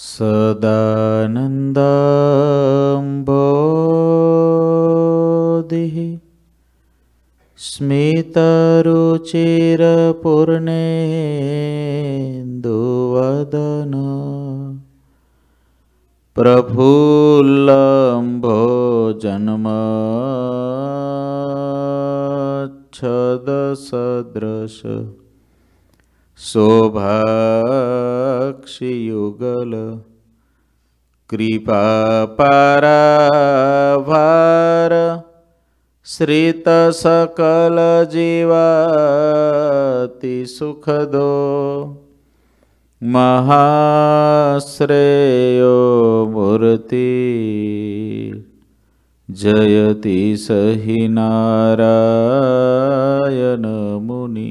सदानन्दम्भोदिः स्मितरुचिरपुर्णेन्दुवदन प्रभुलम्भो जन्मच्छदसदृश शोभाक्षियुगल कृपा पराभार सकल जीवाति सुखदो महाश्रेयो मूर्ति जयति सहि मुनि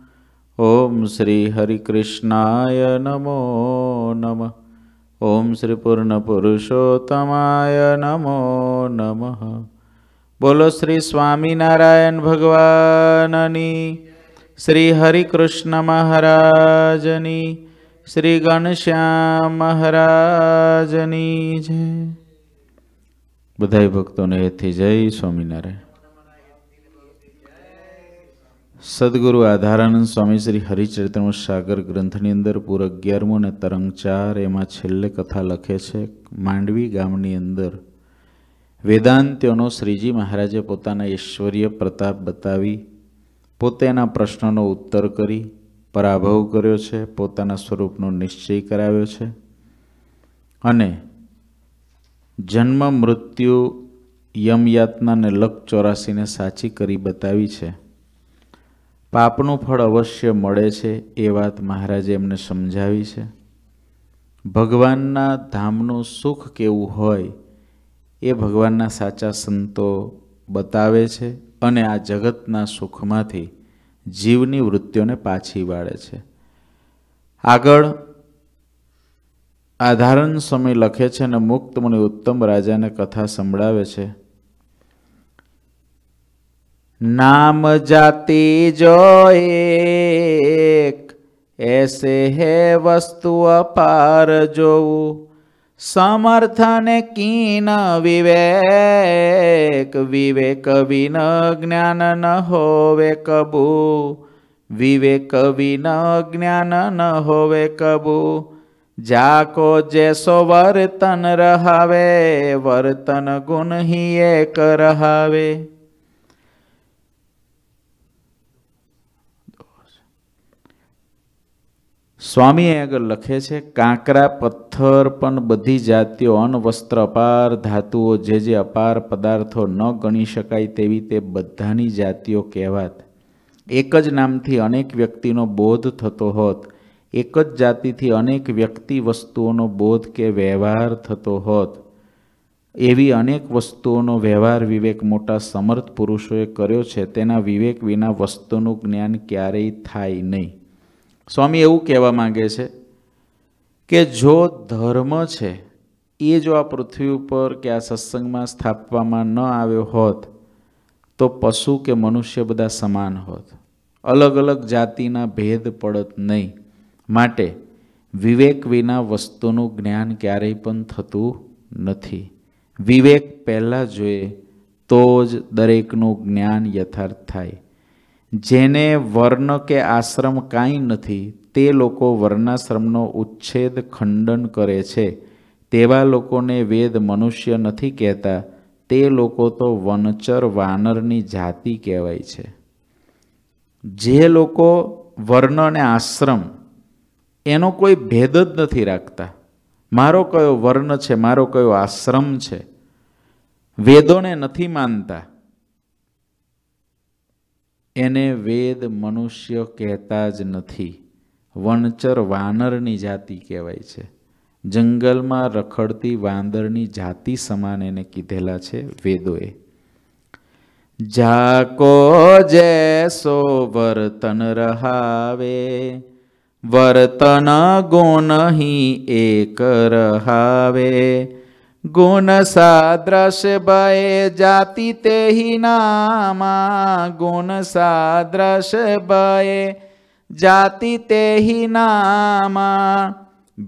ઓમ શ્રી હરિકૃષ્ણાય નમો નમ ઓમ શ્રી પૂર્ણ પુરુષોત્તમાય નમો નમઃ બોલો શ્રી સ્વામિનારાયણ ભગવાનની શ્રી હરિકૃષ્ણ મહારાજની શ્રી ગણશ્યામ મહારાજની જય બધાય ભક્તોને હેથી જય સ્વામિનારાયણ સદગુરુ આધારાનંદ સ્વામી શ્રી હરિચરિત્રમ સાગર ગ્રંથની અંદર પૂર અગિયારમો અને તરંગ ચાર એમાં છેલ્લે કથા લખે છે માંડવી ગામની અંદર વેદાંત્યોનો શ્રીજી મહારાજે પોતાના ઐશ્વર્ય પ્રતાપ બતાવી પોતે એના પ્રશ્નનો ઉત્તર કરી પરાભવ કર્યો છે પોતાના સ્વરૂપનો નિશ્ચય કરાવ્યો છે અને જન્મ મૃત્યુ યમયાતનાને લક ચોરાસીને સાચી કરી બતાવી છે પાપનું ફળ અવશ્ય મળે છે એ વાત મહારાજે એમને સમજાવી છે ભગવાનના ધામનું સુખ કેવું હોય એ ભગવાનના સાચા સંતો બતાવે છે અને આ જગતના સુખમાંથી જીવની વૃત્તિઓને પાછી વાળે છે આગળ આધારણ સમય લખે છે અને મુક્ત મુનિ ઉત્તમ રાજાને કથા સંભળાવે છે नाम जाति जो एक ऐसे है वस्तु अपार जो समर्थन की न विवेक विवेक विन ज्ञान न होवे कबू विवेक विन ज्ञान न होवे कबू जाको जैसो वर्तन रहावे वर्तन गुण ही एक रहावे સ્વામીએ આગળ લખે છે કાંકરા પથ્થર પણ બધી જાતિઓ અન્ન વસ્ત્ર અપાર ધાતુઓ જે જે અપાર પદાર્થો ન ગણી શકાય તેવી તે બધાની જાતિઓ કહેવાત એક જ નામથી અનેક વ્યક્તિનો બોધ થતો હોત એક જ જાતિથી અનેક વ્યક્તિ વસ્તુઓનો બોધ કે વ્યવહાર થતો હોત એવી અનેક વસ્તુઓનો વ્યવહાર વિવેક મોટા સમર્થ પુરુષોએ કર્યો છે તેના વિવેક વિના વસ્તુનું જ્ઞાન ક્યારેય થાય નહીં સ્વામી એવું કહેવા માગે છે કે જો ધર્મ છે એ જો આ પૃથ્વી ઉપર કે આ સત્સંગમાં સ્થાપવામાં ન આવ્યો હોત તો પશુ કે મનુષ્ય બધા સમાન હોત અલગ અલગ જાતિના ભેદ પડત નહીં માટે વિવેક વિના વસ્તુનું જ્ઞાન ક્યારેય પણ થતું નથી વિવેક પહેલાં જોઈએ તો જ દરેકનું જ્ઞાન યથાર્થ થાય જેને વર્ણ કે આશ્રમ કાંઈ નથી તે લોકો વર્ણાશ્રમનો ઉચ્છેદ ખંડન કરે છે તેવા લોકોને વેદ મનુષ્ય નથી કહેતા તે લોકો તો વનચર વાનરની જાતિ કહેવાય છે જે લોકો વર્ણ અને આશ્રમ એનો કોઈ ભેદ જ નથી રાખતા મારો કયો વર્ણ છે મારો કયો આશ્રમ છે વેદોને નથી માનતા એને વેદ મનુષ્ય કહેતા જ નથી વણચર વાનરની જાતિ કહેવાય છે જંગલમાં રખડતી વાંદરની જાતિ સમાન એને કીધેલા છે વેદોએ જાકો જૈસો વર્તન રહાવે વર્તન ગુણ એક રહાવે ગુણ સાદ્રશ ગુણસાદ્રશ્ય જાતિ તેહી નામા ગુણસાદ્રશ્ય જાતિ તેહી નામા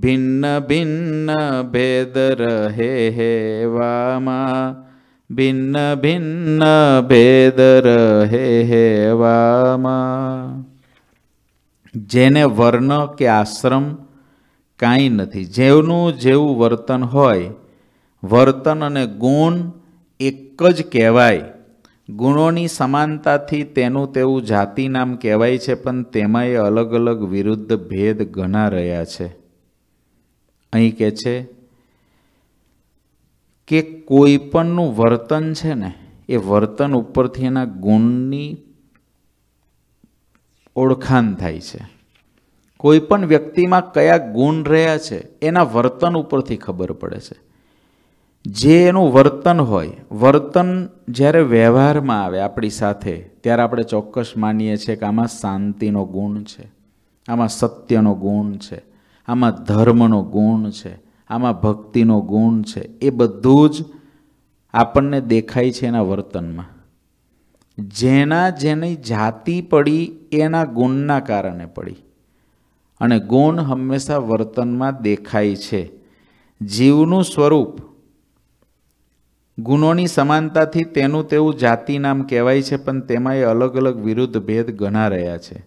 ભિન્ન ભિન્ન ભેદ રહે હેવામાં ભિન્ન ભિન્ન ભેદ રહે હેવામાં જેને વર્ણ કે આશ્રમ કાંઈ નથી જેવનું જેવું વર્તન હોય વર્તન અને ગુણ એક જ કહેવાય ગુણોની સમાનતાથી તેનું તેવું જાતિ નામ કહેવાય છે પણ તેમાંય અલગ અલગ વિરુદ્ધ ભેદ ઘણા રહ્યા છે અહીં કહે છે કે કોઈ પણનું વર્તન છે ને એ વર્તન ઉપરથી એના ગુણની ઓળખાણ થાય છે કોઈ પણ વ્યક્તિમાં કયા ગુણ રહ્યા છે એના વર્તન ઉપરથી ખબર પડે છે જે એનું વર્તન હોય વર્તન જ્યારે વ્યવહારમાં આવે આપણી સાથે ત્યારે આપણે ચોક્કસ માનીએ છીએ કે આમાં શાંતિનો ગુણ છે આમાં સત્યનો ગુણ છે આમાં ધર્મનો ગુણ છે આમાં ભક્તિનો ગુણ છે એ બધું જ આપણને દેખાય છે એના વર્તનમાં જેના જેની જાતિ પડી એના ગુણના કારણે પડી અને ગુણ હંમેશા વર્તનમાં દેખાય છે જીવનું સ્વરૂપ ગુણોની સમાનતાથી તેનું તેવું જાતિ નામ કહેવાય છે પણ તેમાં એ અલગ અલગ વિરુદ્ધ ભેદ ગણા રહ્યા છે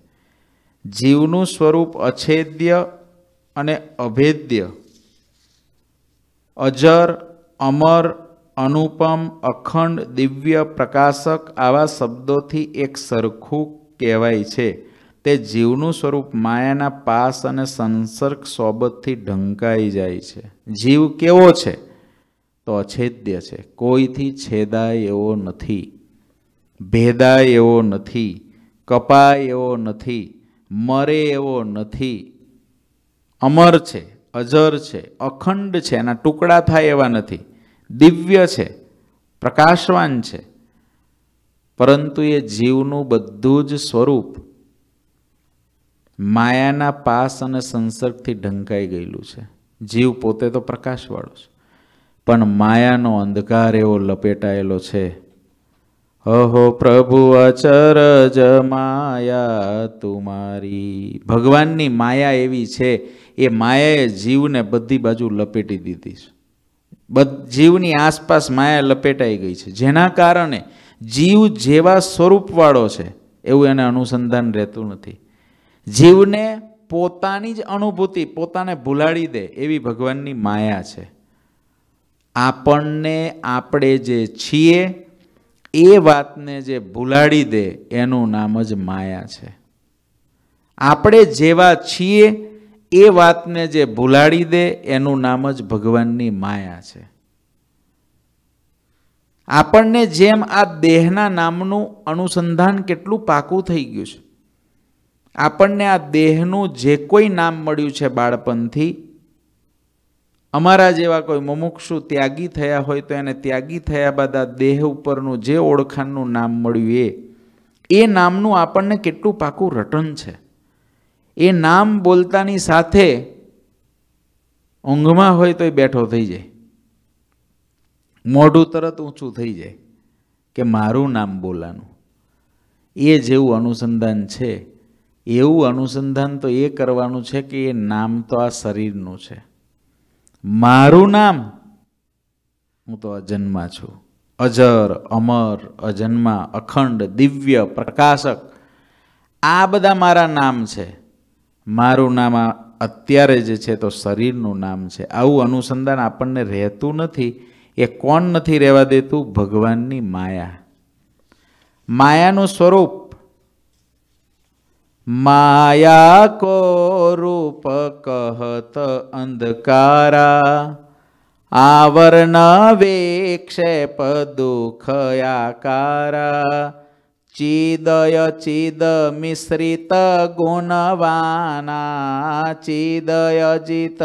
જીવનું સ્વરૂપ અછેદ્ય અને અભેદ્ય અજર અમર અનુપમ અખંડ દિવ્ય પ્રકાશક આવા શબ્દોથી એક સરખું કહેવાય છે તે જીવનું સ્વરૂપ માયાના પાસ અને સંસર્ગ સોબતથી ઢંકાઈ જાય છે જીવ કેવો છે તો અછેદ્ય છે કોઈથી છેદાય એવો નથી ભેદાય એવો નથી કપાય એવો નથી મરે એવો નથી અમર છે અજર છે અખંડ છે એના ટુકડા થાય એવા નથી દિવ્ય છે પ્રકાશવાન છે પરંતુ એ જીવનું બધું જ સ્વરૂપ માયાના પાસ અને સંસર્ગથી ઢંકાઈ ગયેલું છે જીવ પોતે તો પ્રકાશવાળો છે પણ માયાનો અંધકાર એવો લપેટાયેલો છે અહો પ્રભુ અચરજ માયા તુમારી ભગવાનની માયા એવી છે એ માયાએ જીવને બધી બાજુ લપેટી દીધી છે બધ જીવની આસપાસ માયા લપેટાઈ ગઈ છે જેના કારણે જીવ જેવા સ્વરૂપવાળો છે એવું એને અનુસંધાન રહેતું નથી જીવને પોતાની જ અનુભૂતિ પોતાને ભૂલાડી દે એવી ભગવાનની માયા છે આપણને આપણે જે છીએ એ વાતને જે ભૂલાડી દે એનું નામ જ માયા છે આપણે જેવા છીએ એ વાતને જે ભૂલાડી દે એનું નામ જ ભગવાનની માયા છે આપણને જેમ આ દેહના નામનું અનુસંધાન કેટલું પાકું થઈ ગયું છે આપણને આ દેહનું જે કોઈ નામ મળ્યું છે બાળપણથી અમારા જેવા કોઈ મુમુક્ષુ ત્યાગી થયા હોય તો એને ત્યાગી થયા બાદ આ દેહ ઉપરનું જે ઓળખાણનું નામ મળ્યું એ એ નામનું આપણને કેટલું પાકું રટન છે એ નામ બોલતાની સાથે ઊંઘમાં હોય તોય બેઠો થઈ જાય મોઢું તરત ઊંચું થઈ જાય કે મારું નામ બોલાનું એ જેવું અનુસંધાન છે એવું અનુસંધાન તો એ કરવાનું છે કે એ નામ તો આ શરીરનું છે મારું નામ હું તો અજન્મા છું અજર અમર અજન્મા અખંડ દિવ્ય પ્રકાશક આ બધા મારા નામ છે મારું નામ આ અત્યારે જે છે તો શરીરનું નામ છે આવું અનુસંધાન આપણને રહેતું નથી એ કોણ નથી રહેવા દેતું ભગવાનની માયા માયાનું સ્વરૂપ માયા કો રૂપ કહત અંધકારા આવર્ણ વેક્ષેપ દુઃખયાકારા ચિદય ચિદ મિશ્રિત ગુણવાના ચિદય જીત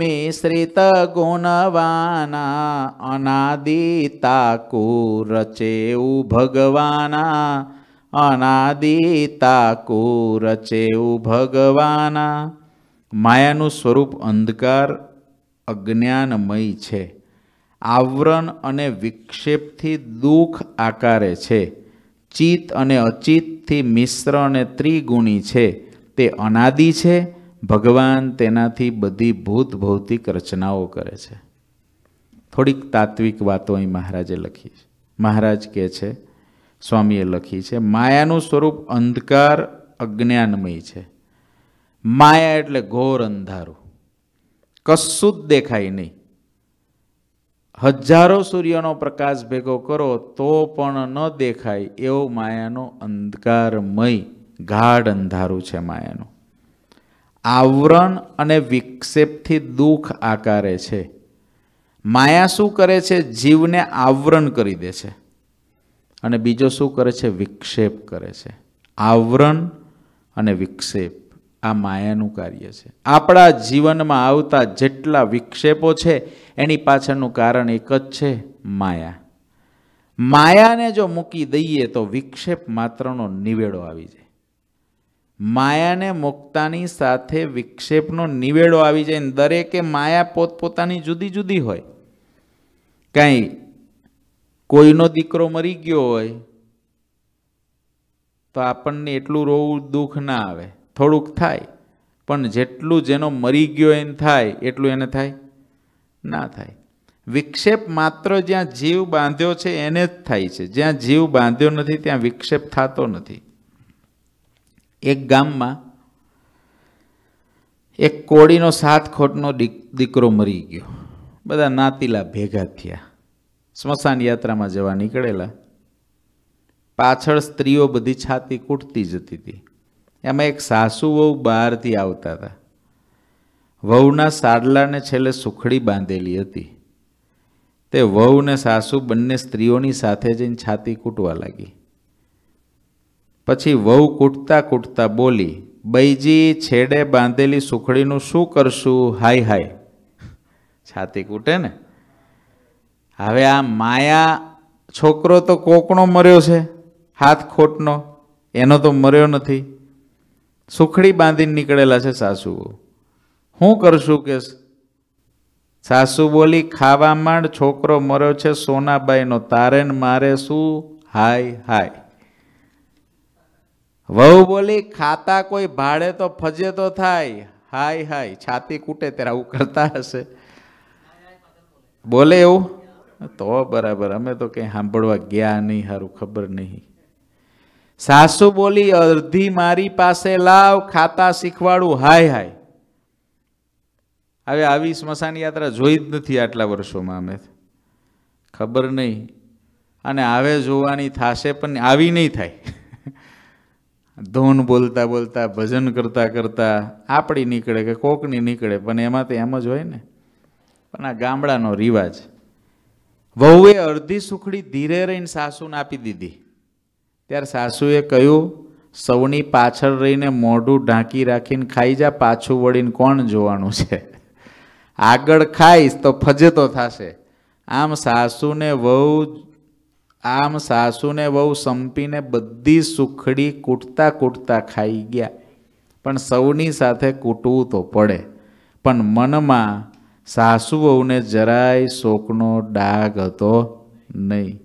મિશ્રિત ગુણવાના અનાદિતા કુરચેવું ભગવાના અનાદિતાકુ રચેવું ભગવાના માયાનું સ્વરૂપ અંધકાર અજ્ઞાનમય છે આવરણ અને વિક્ષેપથી દુઃખ આકારે છે ચિત્ત અને અચિતથી મિશ્ર અને ત્રિગુણી છે તે અનાદિ છે ભગવાન તેનાથી બધી ભૂત ભૌતિક રચનાઓ કરે છે થોડીક તાત્વિક વાતો અહીં મહારાજે લખી છે મહારાજ કહે છે સ્વામીએ લખી છે માયાનું સ્વરૂપ અંધકાર અજ્ઞાનમય છે માયા એટલે ઘોર અંધારું કશું જ દેખાય નહીં હજારો સૂર્યનો પ્રકાશ ભેગો કરો તો પણ ન દેખાય એવો માયાનો અંધકારમય ગાઢ અંધારું છે માયાનું આવરણ અને વિક્ષેપથી દુઃખ આકારે છે માયા શું કરે છે જીવને આવરણ કરી દે છે અને બીજો શું કરે છે વિક્ષેપ કરે છે આવરણ અને વિક્ષેપ આ માયાનું કાર્ય છે આપણા જીવનમાં આવતા જેટલા વિક્ષેપો છે એની પાછળનું કારણ એક જ છે માયા માયાને જો મૂકી દઈએ તો વિક્ષેપ માત્રનો નિવેડો આવી જાય માયાને મુક્તાની સાથે વિક્ષેપનો નિવેડો આવી જાય દરેકે માયા પોતપોતાની જુદી જુદી હોય કાંઈ કોઈનો દીકરો મરી ગયો હોય તો આપણને એટલું રોવું દુઃખ ના આવે થોડુંક થાય પણ જેટલું જેનો મરી ગયો એને થાય એટલું એને થાય ના થાય વિક્ષેપ માત્ર જ્યાં જીવ બાંધ્યો છે એને જ થાય છે જ્યાં જીવ બાંધ્યો નથી ત્યાં વિક્ષેપ થતો નથી એક ગામમાં એક કોળીનો સાત ખોટનો દીકરો મરી ગયો બધા નાતીલા ભેગા થયા સ્મશાન યાત્રામાં જવા નીકળેલા પાછળ સ્ત્રીઓ બધી છાતી કૂટતી જતી હતી એમાં એક સાસુ વહુ બહારથી આવતા હતા વહુના સાડલાને છેલ્લે સુખડી બાંધેલી હતી તે વહુને સાસુ બંને સ્ત્રીઓની સાથે જઈને છાતી કૂટવા લાગી પછી વહુ કૂટતા કૂટતા બોલી બૈજી છેડે બાંધેલી સુખડીનું શું કરશું હાય હાય છાતી કૂટે ને હવે આ માયા છોકરો તો કોકણો મર્યો છે હાથ ખોટનો એનો તો મર્યો નથી સુખડી બાંધીને નીકળેલા છે સાસુઓ હું કરશું કે સાસુ બોલી ખાવા માંડ છોકરો મર્યો છે સોનાબાઈનો તારે મારે શું હાય હાય વહુ બોલી ખાતા કોઈ ભાડે તો ફજે તો થાય હાય હાય છાતી કૂટે ત્યારે આવું કરતા હશે બોલે એવું તો બરાબર અમે તો કંઈ સાંભળવા ગયા નહીં સારું ખબર નહીં સાસુ બોલી અડધી મારી પાસે લાવ ખાતા શીખવાડું હાય હાય હવે આવી સ્મશાન યાત્રા જોઈ જ નથી આટલા વર્ષોમાં અમે ખબર નહીં અને આવે જોવાની થાશે પણ આવી નહીં થાય ધૂન બોલતા બોલતા ભજન કરતાં કરતાં આપણી નીકળે કે કોકની નીકળે પણ એમાં તો એમ જ હોય ને પણ આ ગામડાનો રિવાજ વહુએ અડધી સુખડી ધીરે રહીને સાસુને આપી દીધી ત્યારે સાસુએ કહ્યું સૌની પાછળ રહીને મોઢું ઢાંકી રાખીને ખાઈ જા પાછું વળીને કોણ જોવાનું છે આગળ ખાઈશ તો ફજેતો થશે આમ સાસુને વહુ આમ સાસુને વહુ સંપીને બધી સુખડી કૂટતા કૂટતા ખાઈ ગયા પણ સૌની સાથે કૂટવું તો પડે પણ મનમાં સાસુ વહુને જરાય શોકનો ડાઘ હતો નહીં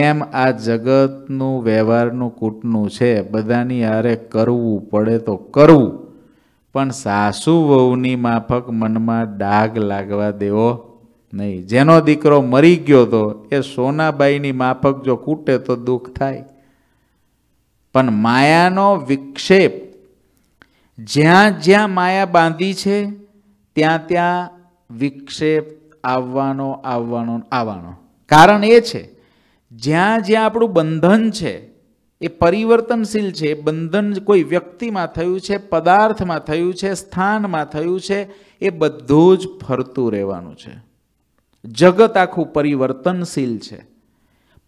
એમ આ જગતનું વ્યવહારનું કૂટનું છે બધાની હારે કરવું પડે તો કરવું પણ સાસુ વહુની માફક મનમાં ડાઘ લાગવા દેવો નહીં જેનો દીકરો મરી ગયો તો એ સોનાબાઈની માફક જો કૂટે તો દુઃખ થાય પણ માયાનો વિક્ષેપ જ્યાં જ્યાં માયા બાંધી છે ત્યાં ત્યાં વિક્ષેપ આવવાનો આવવાનો આવવાનો કારણ એ છે જ્યાં જ્યાં આપણું બંધન છે એ પરિવર્તનશીલ છે બંધન કોઈ વ્યક્તિમાં થયું છે પદાર્થમાં થયું છે સ્થાનમાં થયું છે એ બધું જ ફરતું રહેવાનું છે જગત આખું પરિવર્તનશીલ છે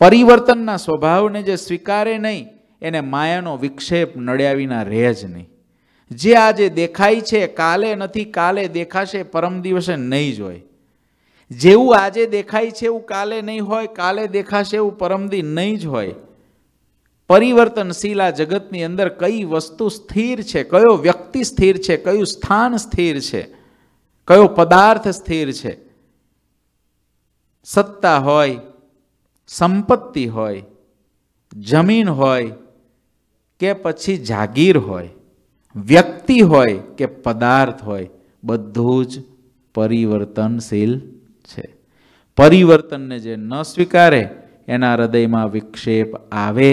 પરિવર્તનના સ્વભાવને જે સ્વીકારે નહીં એને માયાનો વિક્ષેપ નડ્યા વિના રહે જ નહીં જે આજે દેખાય છે કાલે નથી કાલે દેખાશે પરમ દિવસે નહીં જોઈ જેવું આજે દેખાય છે એવું કાલે નહીં હોય કાલે દેખાશે એવું પરમદી નહીં જ હોય પરિવર્તનશીલ આ જગતની અંદર કઈ વસ્તુ સ્થિર છે કયો વ્યક્તિ સ્થિર છે કયું સ્થાન સ્થિર છે કયો પદાર્થ સ્થિર છે સત્તા હોય સંપત્તિ હોય જમીન હોય કે પછી જાગીર હોય વ્યક્તિ હોય કે પદાર્થ હોય બધું જ પરિવર્તનશીલ છે પરિવર્તનને જે ન સ્વીકારે એના હૃદયમાં વિક્ષેપ આવે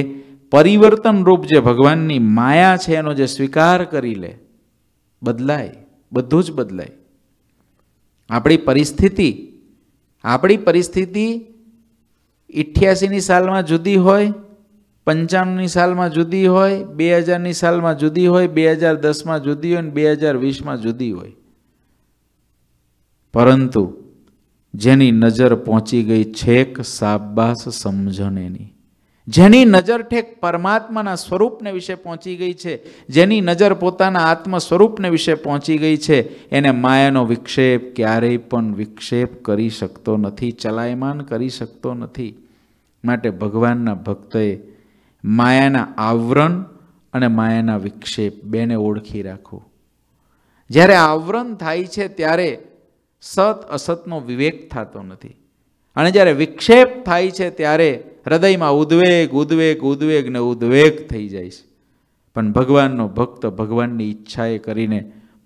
પરિવર્તનરૂપ જે ભગવાનની માયા છે એનો જે સ્વીકાર કરી લે બદલાય બધું જ બદલાય આપણી પરિસ્થિતિ આપણી પરિસ્થિતિ ઇઠ્યાસીની સાલમાં જુદી હોય પંચાણુંની સાલમાં જુદી હોય બે હજારની સાલમાં જુદી હોય બે હજાર દસમાં જુદી હોય ને બે હજાર વીસમાં જુદી હોય પરંતુ જેની નજર પહોંચી ગઈ છેક સાબાસ સમજણેની જેની નજર ઠેક પરમાત્માના સ્વરૂપને વિશે પહોંચી ગઈ છે જેની નજર પોતાના આત્મ સ્વરૂપને વિશે પહોંચી ગઈ છે એને માયાનો વિક્ષેપ ક્યારેય પણ વિક્ષેપ કરી શકતો નથી ચલાયમાન કરી શકતો નથી માટે ભગવાનના ભક્તએ માયાના આવરણ અને માયાના વિક્ષેપ બેને ઓળખી રાખો જ્યારે આવરણ થાય છે ત્યારે સત અસતનો વિવેક થતો નથી અને જ્યારે વિક્ષેપ થાય છે ત્યારે હૃદયમાં ઉદ્વેગ ઉદ્વેગ ઉદ્વેગ ને ઉદ્વેગ થઈ જાય છે પણ ભગવાનનો ભક્ત ભગવાનની ઈચ્છાએ કરીને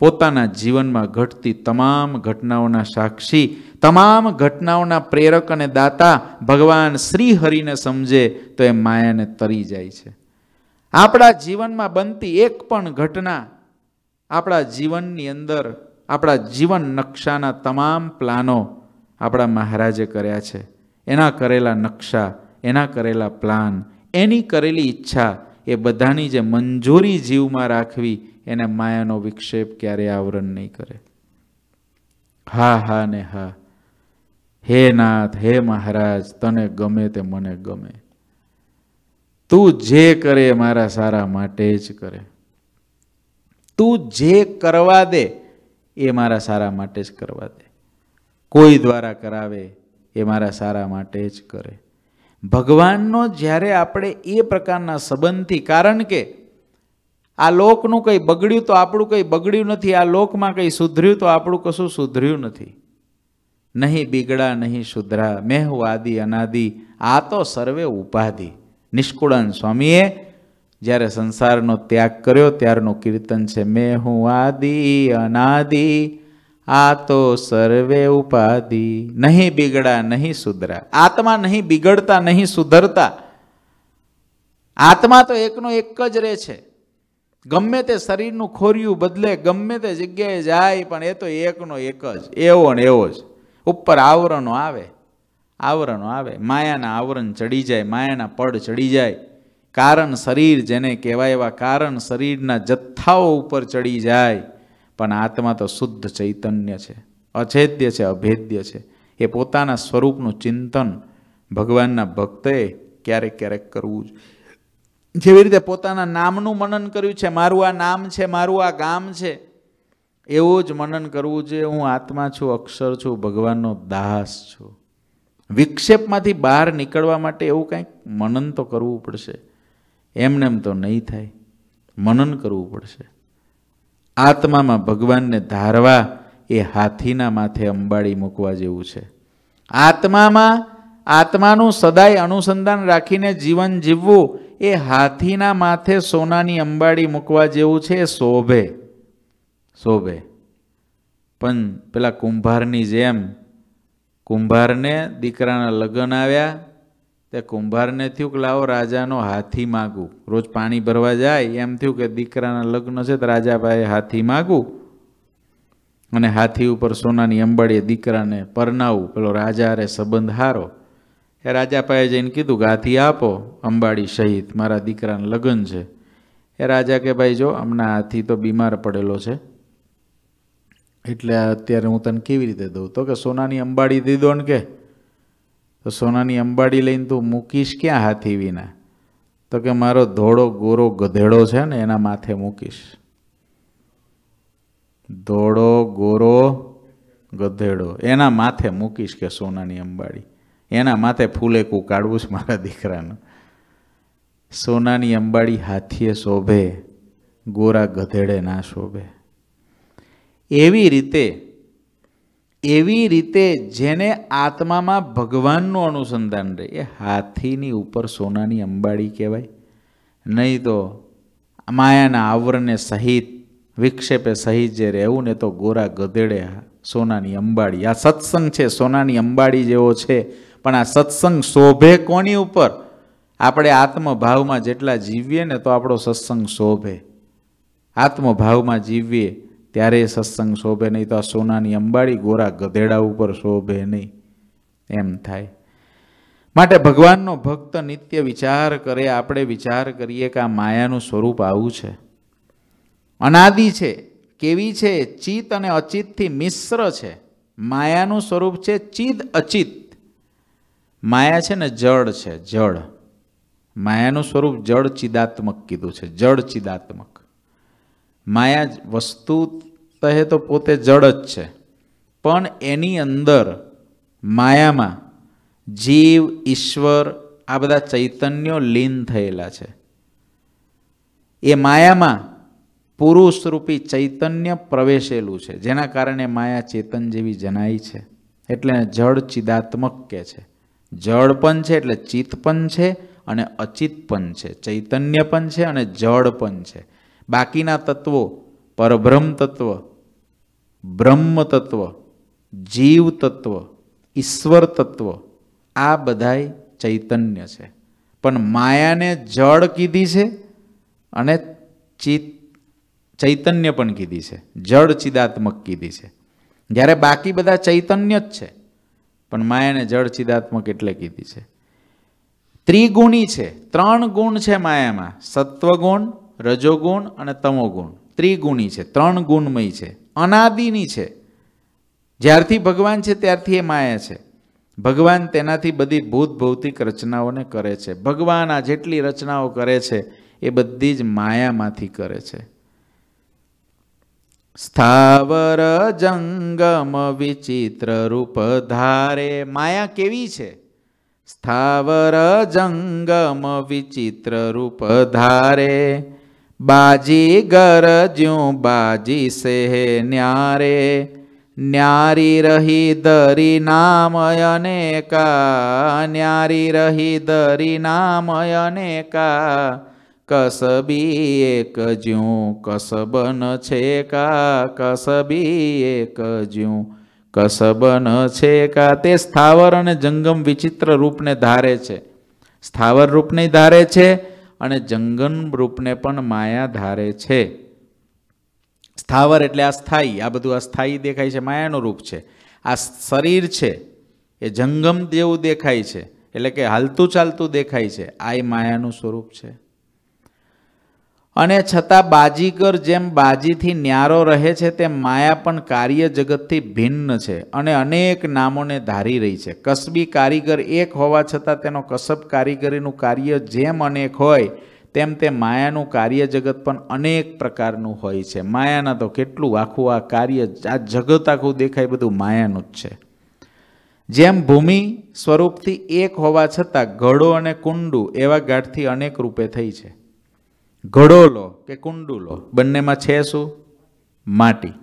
પોતાના જીવનમાં ઘટતી તમામ ઘટનાઓના સાક્ષી તમામ ઘટનાઓના પ્રેરક અને દાતા ભગવાન શ્રી હરિને સમજે તો એ માયાને તરી જાય છે આપણા જીવનમાં બનતી એક પણ ઘટના આપણા જીવનની અંદર આપણા જીવન નકશાના તમામ પ્લાનો આપણા મહારાજે કર્યા છે એના કરેલા નકશા એના કરેલા પ્લાન એની કરેલી ઈચ્છા એ બધાની જે મંજૂરી જીવમાં રાખવી એને માયાનો વિક્ષેપ ક્યારેય આવરણ નહીં કરે હા હા ને હા હે નાથ હે મહારાજ તને ગમે તે મને ગમે તું જે કરે મારા સારા માટે જ કરે તું જે કરવા દે એ મારા સારા માટે જ કરવા દે કોઈ દ્વારા કરાવે એ મારા સારા માટે જ કરે ભગવાનનો જ્યારે આપણે એ પ્રકારના સંબંધથી કારણ કે આ લોકનું કંઈ બગડ્યું તો આપણું કંઈ બગડ્યું નથી આ લોકમાં કંઈ સુધર્યું તો આપણું કશું સુધર્યું નથી નહીં બિગડા નહીં શુદ્રા મેહ આદિ અનાદિ આ તો સર્વે ઉપાધિ નિષ્કુળન સ્વામીએ જ્યારે સંસારનો ત્યાગ કર્યો ત્યારનું કીર્તન છે મેં હું આદિ અનાદિ આ તો સર્વે ઉપાધિ નહીં બિગડા નહીં સુધરા આત્મા નહીં બિગડતા નહીં સુધરતા આત્મા તો એકનો એક જ રહે છે ગમે તે શરીરનું ખોરિયું બદલે ગમે તે જગ્યાએ જાય પણ એ તો એકનો એક જ એવો ને એવો જ ઉપર આવરણો આવે આવરણો આવે માયાના આવરણ ચડી જાય માયાના પડ ચડી જાય કારણ શરીર જેને કહેવાય એવા કારણ શરીરના જથ્થાઓ ઉપર ચડી જાય પણ આત્મા તો શુદ્ધ ચૈતન્ય છે અછેદ્ય છે અભેદ્ય છે એ પોતાના સ્વરૂપનું ચિંતન ભગવાનના ભક્તે ક્યારેક ક્યારેક કરવું જેવી રીતે પોતાના નામનું મનન કર્યું છે મારું આ નામ છે મારું આ ગામ છે એવું જ મનન કરવું છે હું આત્મા છું અક્ષર છું ભગવાનનો દાસ છું વિક્ષેપમાંથી બહાર નીકળવા માટે એવું કંઈક મનન તો કરવું પડશે એમનેમ તો નહીં થાય મનન કરવું પડશે આત્મામાં ભગવાનને ધારવા એ હાથીના માથે અંબાડી મૂકવા જેવું છે આત્મામાં આત્માનું સદાય અનુસંધાન રાખીને જીવન જીવવું એ હાથીના માથે સોનાની અંબાડી મૂકવા જેવું છે શોભે શોભે પણ પેલા કુંભારની જેમ કુંભારને દીકરાના લગ્ન આવ્યા તે કુંભારને થયું કે લાવો રાજાનો હાથી માગું રોજ પાણી ભરવા જાય એમ થયું કે દીકરાના લગ્ન છે તો રાજાભાઈએ હાથી માગું અને હાથી ઉપર સોનાની અંબાડીએ દીકરાને પરનાવું પેલો રાજા રે સંબંધ હારો એ રાજાભાઈએ જઈને કીધું કે હાથી આપો અંબાડી સહિત મારા દીકરાના લગ્ન છે એ રાજા કે ભાઈ જો હમણાં હાથી તો બીમાર પડેલો છે એટલે અત્યારે હું તને કેવી રીતે દઉં તો કે સોનાની અંબાડી દીધો ને કે તો સોનાની અંબાડી લઈને તું મૂકીશ ક્યાં હાથી વિના તો કે મારો ધોળો ગોરો ગધેડો છે ને એના માથે મૂકીશ ધોળો ગોરો ગધેડો એના માથે મૂકીશ કે સોનાની અંબાડી એના માથે ફૂલે કુકાડવું છે મારા દીકરાનું સોનાની અંબાડી હાથીએ શોભે ગોરા ગધેડે ના શોભે એવી રીતે એવી રીતે જેને આત્મામાં ભગવાનનું અનુસંધાન રહે એ હાથીની ઉપર સોનાની અંબાડી કહેવાય નહીં તો માયાના આવરણને સહિત વિક્ષેપે સહિત જે રહેવું ને તો ગોરા ગધેડે સોનાની અંબાડી આ સત્સંગ છે સોનાની અંબાડી જેવો છે પણ આ સત્સંગ શોભે કોની ઉપર આપણે આત્મભાવમાં જેટલા જીવીએ ને તો આપણો સત્સંગ શોભે આત્મભાવમાં જીવીએ ત્યારે સત્સંગ શોભે નહીં તો આ સોનાની અંબાડી ગોરા ગધેડા ઉપર શોભે નહીં એમ થાય માટે ભગવાનનો ભક્ત નિત્ય વિચાર કરે આપણે વિચાર કરીએ કે આ માયાનું સ્વરૂપ આવું છે અનાદિ છે કેવી છે ચિત્ત અને અચિતથી મિશ્ર છે માયાનું સ્વરૂપ છે ચિદ અચિત માયા છે ને જળ છે જળ માયાનું સ્વરૂપ જળ ચિદાત્મક કીધું છે જળ ચિદાત્મક માયા વસ્તુ તહે તો પોતે જડ જ છે પણ એની અંદર માયામાં જીવ ઈશ્વર આ બધા ચૈતન્યો લીન થયેલા છે એ માયામાં પુરુષરૂપી ચૈતન્ય પ્રવેશેલું છે જેના કારણે માયા ચેતન જેવી જનાઈ છે એટલે જડ ચિદાત્મક કે છે જળ પણ છે એટલે ચિત્ત પણ છે અને અચિત પણ છે ચૈતન્ય પણ છે અને જળ પણ છે બાકીના તત્વો પરબ્રહ્મ તત્વ બ્રહ્મ તત્વ જીવ તત્વ ઈશ્વર તત્વ આ બધાય ચૈતન્ય છે પણ માયાને જળ કીધી છે અને ચિત ચૈતન્ય પણ કીધી છે જળ ચિદાત્મક કીધી છે જ્યારે બાકી બધા ચૈતન્ય જ છે પણ માયાને જળ ચિદાત્મક એટલે કીધી છે ત્રિગુણી છે ત્રણ ગુણ છે માયામાં સત્વગુણ રજોગુણ અને તમોગુણ ત્રિગુણી છે ત્રણ ગુણમય છે અનાદિની છે જ્યારથી ભગવાન છે ત્યારથી એ માયા છે ભગવાન તેનાથી બધી ભૂત ભૌતિક રચનાઓને કરે છે ભગવાન આ જેટલી રચનાઓ કરે છે એ બધી જ માયામાંથી કરે છે સ્થાવર જંગમ વિચિત્ર રૂપ ધારે માયા કેવી છે સ્થાવર જંગમ વિચિત્ર રૂપ ધારે બાજી ગરજ્યું બાજી સેહે ન્યારે ન્યારી રહી દરી નામયને કા ન્યારી રહી દરી નામયને કા કસબી એક જ્યું કસબન છે કા કસબી એક જ્યું કસબન છે કા તે સ્થાવર અને જંગમ વિચિત્ર રૂપને ધારે છે સ્થાવર રૂપને ધારે છે અને જંગમ રૂપને પણ માયા ધારે છે સ્થાવર એટલે અસ્થાયી આ બધું અસ્થાયી દેખાય છે માયાનું રૂપ છે આ શરીર છે એ જંગમ જેવું દેખાય છે એટલે કે હાલતું ચાલતું દેખાય છે આ એ માયાનું સ્વરૂપ છે અને છતાં બાજીગર જેમ બાજીથી ન્યારો રહે છે તેમ માયા પણ કાર્ય જગતથી ભિન્ન છે અને અનેક નામોને ધારી રહી છે કસબી કારીગર એક હોવા છતાં તેનો કસબ કારીગરીનું કાર્ય જેમ અનેક હોય તેમ તે માયાનું કાર્ય જગત પણ અનેક પ્રકારનું હોય છે માયાના તો કેટલું આખું આ કાર્ય આ જગત આખું દેખાય બધું માયાનું જ છે જેમ ભૂમિ સ્વરૂપથી એક હોવા છતાં ઘડો અને કુંડુ એવા ગાંઠથી અનેક રૂપે થઈ છે ઘડોલો કે કુંડુલો બંનેમાં છે શું માટી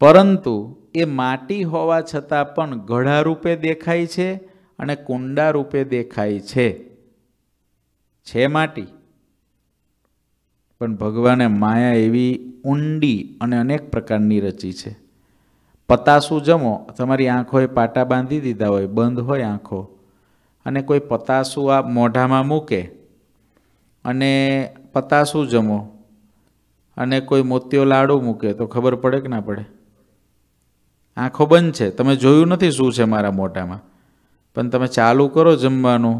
પરંતુ એ માટી હોવા છતાં પણ ઘડા રૂપે દેખાય છે અને કુંડા રૂપે દેખાય છે છે માટી પણ ભગવાને માયા એવી ઊંડી અને અનેક પ્રકારની રચી છે પતાસું જમો તમારી આંખોએ પાટા બાંધી દીધા હોય બંધ હોય આંખો અને કોઈ પતાસું આ મોઢામાં મૂકે અને પતાસું જમો અને કોઈ મોતિયો લાડુ મૂકે તો ખબર પડે કે ના પડે આંખો બંધ છે તમે જોયું નથી શું છે મારા મોઢામાં પણ તમે ચાલુ કરો જમવાનું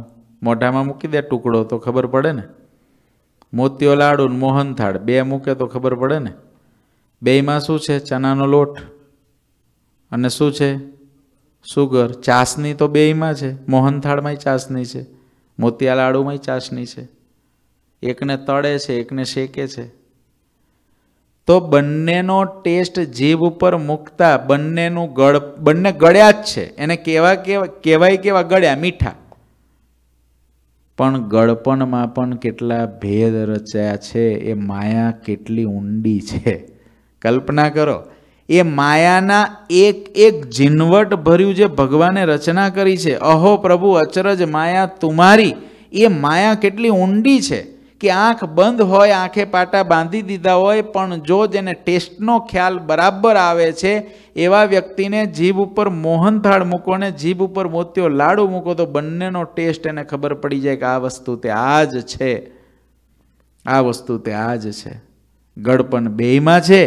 મોઢામાં મૂકી દે ટુકડો તો ખબર પડે ને મોતિયો લાડુ મોહનથાળ બે મૂકે તો ખબર પડે ને બેમાં શું છે ચણાનો લોટ અને શું છે સુગર ચાસની તો બેયમાં છે મોહનથાળમાંય ચાસની છે મોતિયા લાડુમાંય ચાસની છે એકને તળે છે એકને શેકે છે તો બંનેનો ટેસ્ટ જીભ ઉપર મૂકતા બંનેનું ગળ બંને ગળ્યા જ છે એને કેવા કેવા કહેવાય કેવા ગળ્યા મીઠા પણ ગળપણમાં પણ કેટલા ભેદ રચ્યા છે એ માયા કેટલી ઊંડી છે કલ્પના કરો એ માયાના એક એક ઝીણવટ ભર્યું જે ભગવાને રચના કરી છે અહો પ્રભુ અચરજ માયા તુમારી એ માયા કેટલી ઊંડી છે કે આંખ બંધ હોય આંખે પાટા બાંધી દીધા હોય પણ જો જેને ટેસ્ટનો ખ્યાલ બરાબર આવે છે એવા વ્યક્તિને જીભ ઉપર મોહનથાળ મૂકો ને જીભ ઉપર મોતિયો લાડુ મૂકો તો બંનેનો ટેસ્ટ એને ખબર પડી જાય કે આ વસ્તુ તે આ જ છે આ વસ્તુ તે આ જ છે ગળપણ બેયમાં છે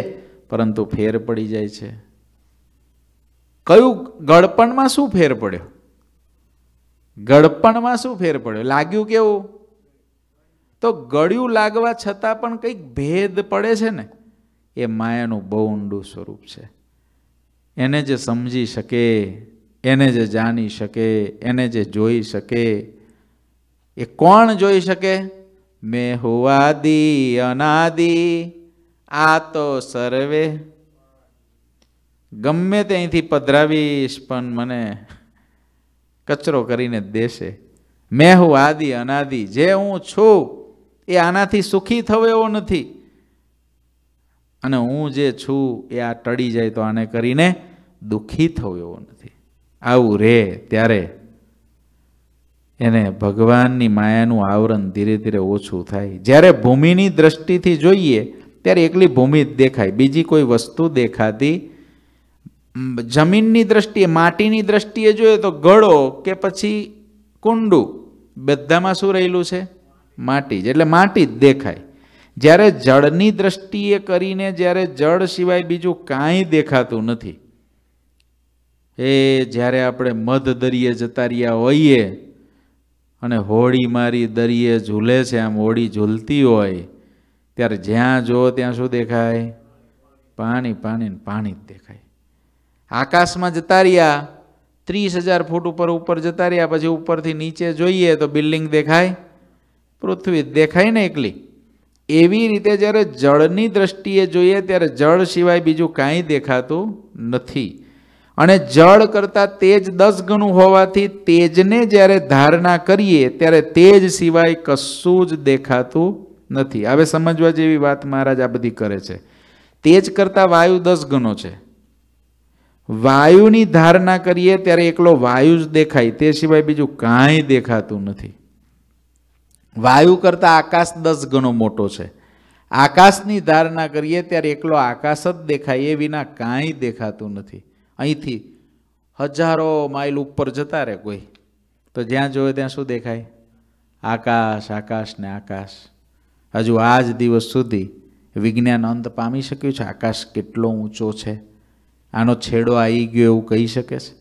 પરંતુ ફેર પડી જાય છે કયું ગળપણમાં શું ફેર પડ્યો ગળપણમાં શું ફેર પડ્યો લાગ્યું કેવું તો ગળ્યું લાગવા છતાં પણ કંઈક ભેદ પડે છે ને એ માયાનું બહુ ઊંડું સ્વરૂપ છે એને જે સમજી શકે એને જે જાણી શકે એને જે જોઈ શકે એ કોણ જોઈ શકે મેં હોવાદી અનાદિ આ તો સર્વે ગમે ત્યાંથી પધરાવીશ પણ મને કચરો કરીને દેશે મેં હું આદિ અનાદિ જે હું છું એ આનાથી સુખી થવો એવો નથી અને હું જે છું એ આ ટળી જાય તો આને કરીને દુઃખી થવું એવો નથી આવું રે ત્યારે એને ભગવાનની માયાનું આવરણ ધીરે ધીરે ઓછું થાય જ્યારે ભૂમિની દ્રષ્ટિથી જોઈએ ત્યારે એકલી ભૂમિ જ દેખાય બીજી કોઈ વસ્તુ દેખાતી જમીનની દ્રષ્ટિએ માટીની દ્રષ્ટિએ જોઈએ તો ગળો કે પછી કુંડું બધામાં શું રહેલું છે માટી જ એટલે માટી જ દેખાય જ્યારે જળની દ્રષ્ટિએ કરીને જ્યારે જળ સિવાય બીજું કાંઈ દેખાતું નથી એ જ્યારે આપણે મધ દરિયે જતા રહ્યા હોઈએ અને હોળી મારી દરિયે ઝૂલે છે આમ હોળી ઝૂલતી હોય ત્યારે જ્યાં જો ત્યાં શું દેખાય પાણી પાણી પાણી જ દેખાય આકાશમાં જતા રહ્યા ત્રીસ હજાર ફૂટ ઉપર ઉપર જતા રહ્યા પછી ઉપરથી નીચે જોઈએ તો બિલ્ડિંગ દેખાય પૃથ્વી દેખાય ને એકલી એવી રીતે જ્યારે જળની દ્રષ્ટિએ જોઈએ ત્યારે જળ સિવાય બીજું કાંઈ દેખાતું નથી અને જળ કરતાં તેજ દસ ગણું હોવાથી તેજને જ્યારે ધારણા કરીએ ત્યારે તેજ સિવાય કશું જ દેખાતું નથી હવે સમજવા જેવી વાત મહારાજ આ બધી કરે છે તેજ કરતાં વાયુ દસ ગણો છે વાયુની ધારણા કરીએ ત્યારે એકલો વાયુ જ દેખાય તે સિવાય બીજું કાંઈ દેખાતું નથી વાયુ કરતાં આકાશ દસ ગણો મોટો છે આકાશની ધારણા કરીએ ત્યારે એકલો આકાશ જ દેખાય એ વિના કાંઈ દેખાતું નથી અહીંથી હજારો માઇલ ઉપર જતા રહે કોઈ તો જ્યાં જોયે ત્યાં શું દેખાય આકાશ આકાશ ને આકાશ હજુ આ જ દિવસ સુધી વિજ્ઞાન અંત પામી શક્યું છે આકાશ કેટલો ઊંચો છે આનો છેડો આવી ગયો એવું કહી શકે છે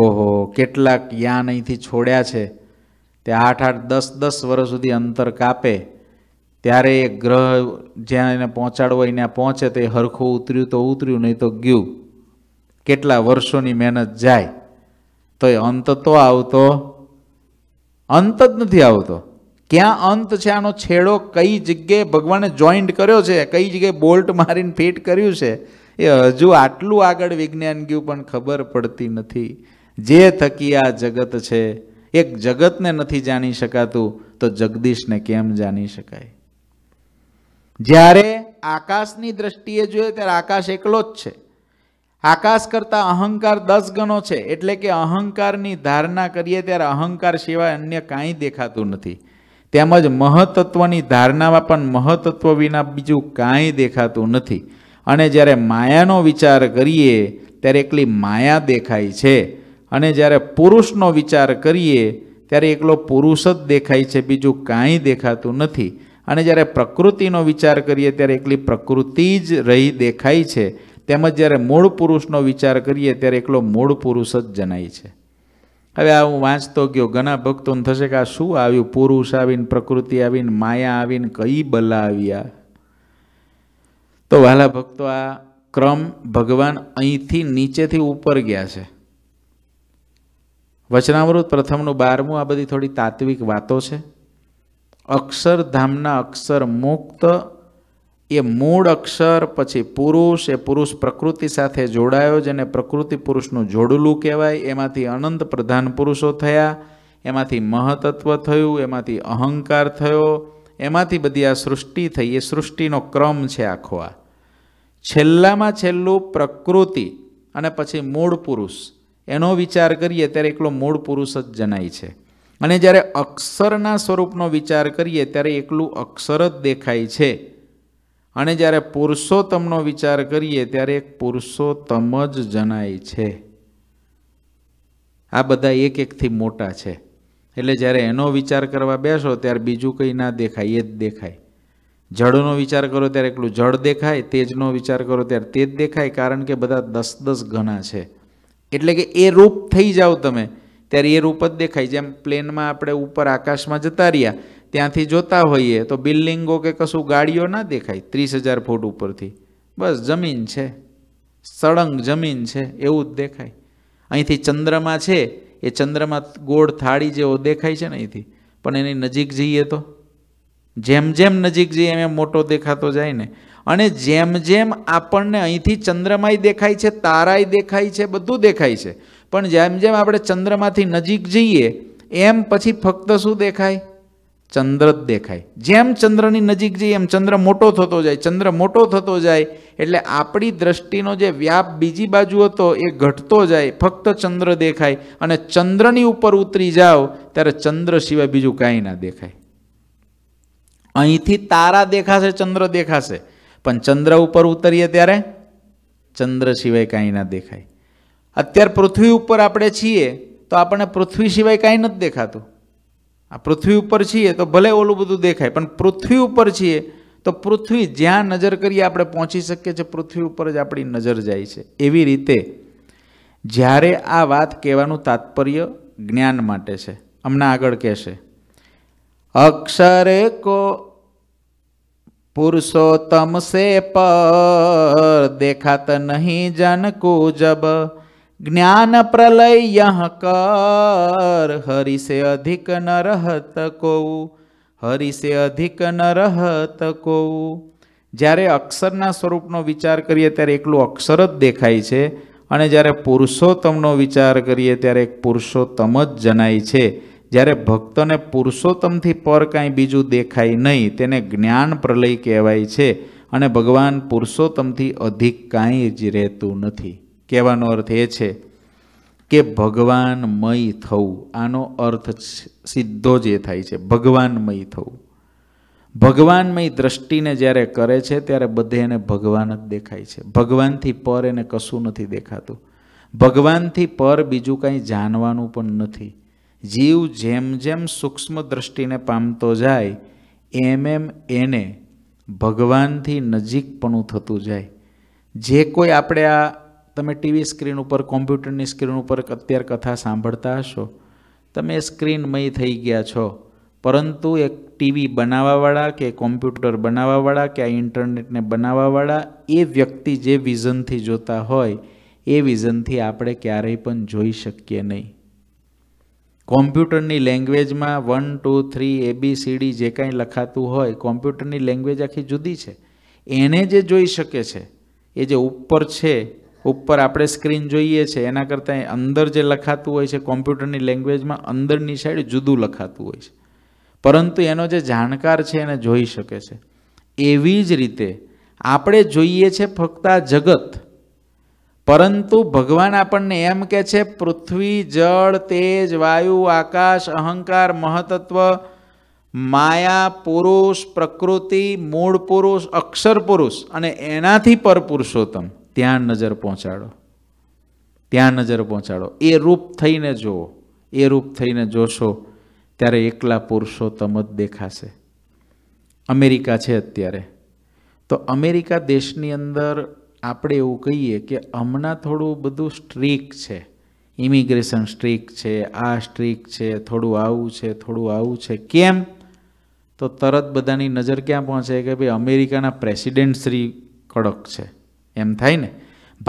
ઓહો કેટલાક યાન અહીંથી છોડ્યા છે તે આઠ આઠ દસ દસ વર્ષ સુધી અંતર કાપે ત્યારે એ ગ્રહ જ્યાં એને પહોંચાડવો એને પહોંચે તો એ હરખું ઉતર્યું તો ઉતર્યું નહીં તો ગયું કેટલા વર્ષોની મહેનત જાય તો એ અંત તો આવતો અંત જ નથી આવતો ક્યાં અંત છે આનો છેડો કઈ જગ્યાએ ભગવાને જોઈન્ટ કર્યો છે કઈ જગ્યાએ બોલ્ટ મારીને ફિટ કર્યું છે એ હજુ આટલું આગળ વિજ્ઞાન ગયું પણ ખબર પડતી નથી જે થકી આ જગત છે એક જગતને નથી જાણી શકાતું તો જગદીશને કેમ જાણી શકાય જ્યારે આકાશની દ્રષ્ટિએ જોઈએ ત્યારે આકાશ એકલો જ છે આકાશ કરતાં અહંકાર દસ ગણો છે એટલે કે અહંકારની ધારણા કરીએ ત્યારે અહંકાર સિવાય અન્ય કાંઈ દેખાતું નથી તેમજ મહતત્વની ધારણામાં પણ મહતત્વ વિના બીજું કાંઈ દેખાતું નથી અને જ્યારે માયાનો વિચાર કરીએ ત્યારે એકલી માયા દેખાય છે અને જ્યારે પુરુષનો વિચાર કરીએ ત્યારે એકલો પુરુષ જ દેખાય છે બીજું કાંઈ દેખાતું નથી અને જ્યારે પ્રકૃતિનો વિચાર કરીએ ત્યારે એકલી પ્રકૃતિ જ રહી દેખાય છે તેમજ જ્યારે મૂળ પુરુષનો વિચાર કરીએ ત્યારે એકલો મૂળ પુરુષ જ જણાય છે હવે આ હું વાંચતો ગયો ઘણા ભક્તોને થશે કે આ શું આવ્યું પુરુષ આવીને પ્રકૃતિ આવીને માયા આવીને કઈ બલા આવ્યા તો વહાલા ભક્તો આ ક્રમ ભગવાન અહીંથી નીચેથી ઉપર ગયા છે વચનામૃત પ્રથમનું બારમું આ બધી થોડી તાત્વિક વાતો છે અક્ષરધામના અક્ષર મુક્ત એ મૂળ અક્ષર પછી પુરુષ એ પુરુષ પ્રકૃતિ સાથે જોડાયો જેને પ્રકૃતિ પુરુષનું જોડલું કહેવાય એમાંથી અનંત પ્રધાન પુરુષો થયા એમાંથી મહતત્વ થયું એમાંથી અહંકાર થયો એમાંથી બધી આ સૃષ્ટિ થઈ એ સૃષ્ટિનો ક્રમ છે આખો આ છેલ્લામાં છેલ્લું પ્રકૃતિ અને પછી મૂળ પુરુષ એનો વિચાર કરીએ ત્યારે એકલો મૂળ પુરુષ જ જણાય છે અને જ્યારે અક્ષરના સ્વરૂપનો વિચાર કરીએ ત્યારે એકલું અક્ષર જ દેખાય છે અને જ્યારે પુરુષોત્તમનો વિચાર કરીએ ત્યારે એક પુરુષોત્તમ જ જણાય છે આ બધા એક એકથી મોટા છે એટલે જ્યારે એનો વિચાર કરવા બેસો ત્યારે બીજું કંઈ ના દેખાય એ જ દેખાય જળનો વિચાર કરો ત્યારે એકલું જળ દેખાય તેજનો વિચાર કરો ત્યારે તે જ દેખાય કારણ કે બધા દસ દસ ઘણા છે એટલે કે એ રૂપ થઈ જાઓ તમે ત્યારે એ રૂપ જ દેખાય જેમ પ્લેનમાં આપણે ઉપર આકાશમાં જતા રહ્યા ત્યાંથી જોતા હોઈએ તો બિલ્ડિંગો કે કશું ગાડીઓ ના દેખાય ત્રીસ હજાર ફૂટ ઉપરથી બસ જમીન છે સળંગ જમીન છે એવું જ દેખાય અહીંથી ચંદ્રમાં છે એ ચંદ્રમાં ગોળ થાળી જેવો દેખાય છે ને અહીંથી પણ એની નજીક જઈએ તો જેમ જેમ નજીક જઈએ એમ મોટો દેખાતો જાય ને અને જેમ જેમ આપણને અહીંથી ચંદ્રમાય દેખાય છે તારાય દેખાય છે બધું દેખાય છે પણ જેમ જેમ આપણે ચંદ્રમાંથી નજીક જઈએ એમ પછી ફક્ત શું દેખાય ચંદ્ર જ દેખાય જેમ ચંદ્રની નજીક જઈએ એમ ચંદ્ર મોટો થતો જાય ચંદ્ર મોટો થતો જાય એટલે આપણી દ્રષ્ટિનો જે વ્યાપ બીજી બાજુ હતો એ ઘટતો જાય ફક્ત ચંદ્ર દેખાય અને ચંદ્રની ઉપર ઉતરી જાઓ ત્યારે ચંદ્ર સિવાય બીજું કાંઈ ના દેખાય અહીંથી તારા દેખાશે ચંદ્ર દેખાશે પણ ચંદ્ર ઉપર ઉતરીએ ત્યારે ચંદ્ર સિવાય કાંઈ ના દેખાય અત્યારે પૃથ્વી ઉપર આપણે છીએ તો આપણને પૃથ્વી સિવાય કાંઈ નથી દેખાતું આ પૃથ્વી ઉપર છીએ તો ભલે ઓલું બધું દેખાય પણ પૃથ્વી ઉપર છીએ તો પૃથ્વી જ્યાં નજર કરીએ આપણે પહોંચી શકીએ છીએ પૃથ્વી ઉપર જ આપણી નજર જાય છે એવી રીતે જ્યારે આ વાત કહેવાનું તાત્પર્ય જ્ઞાન માટે છે હમણાં આગળ કહેશે अक्षर को पुरुषोत्तम से पर देखा तो नहीं जन को जब ज्ञान प्रलय यहाँ कर हरि से अधिक न रहत को હરિ સે અધિક ન રહત કોવું જ્યારે અક્ષરના સ્વરૂપનો વિચાર કરીએ ત્યારે એકલું અક્ષર જ દેખાય છે અને જ્યારે પુરુષોત્તમનો વિચાર કરીએ ત્યારે એક પુરુષોત્તમ જ જણાય છે જ્યારે ભક્તને પુરુષોત્તમથી પર કાંઈ બીજું દેખાય નહીં તેને જ્ઞાન પ્રલય કહેવાય છે અને ભગવાન પુરુષોત્તમથી અધિક કાંઈ જ રહેતું નથી કહેવાનો અર્થ એ છે કે ભગવાનમય થવું આનો અર્થ સીધો જ એ થાય છે ભગવાનમય થવું ભગવાનમય દ્રષ્ટિને જ્યારે કરે છે ત્યારે બધે એને ભગવાન જ દેખાય છે ભગવાનથી પર એને કશું નથી દેખાતું ભગવાનથી પર બીજું કાંઈ જાણવાનું પણ નથી જીવ જેમ જેમ સૂક્ષ્મ દ્રષ્ટિને પામતો જાય એમ એમ એને ભગવાનથી નજીકપણું થતું જાય જે કોઈ આપણે આ તમે ટીવી સ્ક્રીન ઉપર કોમ્પ્યુટરની સ્ક્રીન ઉપર અત્યારે કથા સાંભળતા હશો તમે સ્ક્રીનમય થઈ ગયા છો પરંતુ એક ટીવી બનાવવાવાળા કે કોમ્પ્યુટર બનાવવાવાળા કે આ ઇન્ટરનેટને બનાવવાવાળા એ વ્યક્તિ જે વિઝનથી જોતા હોય એ વિઝનથી આપણે ક્યારેય પણ જોઈ શકીએ નહીં કોમ્પ્યુટરની લેંગ્વેજમાં વન ટુ થ્રી એબીસીડી જે કાંઈ લખાતું હોય કોમ્પ્યુટરની લેંગ્વેજ આખી જુદી છે એને જે જોઈ શકે છે એ જે ઉપર છે ઉપર આપણે સ્ક્રીન જોઈએ છે એના કરતાં અંદર જે લખાતું હોય છે કોમ્પ્યુટરની લેંગ્વેજમાં અંદરની સાઈડ જુદું લખાતું હોય છે પરંતુ એનો જે જાણકાર છે એને જોઈ શકે છે એવી જ રીતે આપણે જોઈએ છે ફક્ત આ જગત પરંતુ ભગવાન આપણને એમ કે છે પૃથ્વી જળ તેજ વાયુ આકાશ અહંકાર મહતત્વ માયા પુરુષ પ્રકૃતિ મૂળ પુરુષ અક્ષર પુરુષ અને એનાથી પર પુરુષોત્તમ ત્યાં નજર પહોંચાડો ત્યાં નજર પહોંચાડો એ રૂપ થઈને જુઓ એ રૂપ થઈને જોશો ત્યારે એકલા પુરુષોત્તમ જ દેખાશે અમેરિકા છે અત્યારે તો અમેરિકા દેશની અંદર આપણે એવું કહીએ કે હમણાં થોડું બધું સ્ટ્રીક છે ઇમિગ્રેશન સ્ટ્રીક છે આ સ્ટ્રીક છે થોડું આવું છે થોડું આવું છે કેમ તો તરત બધાની નજર ક્યાં પહોંચે કે ભાઈ અમેરિકાના પ્રેસિડેન્ટ શ્રી કડક છે એમ થાય ને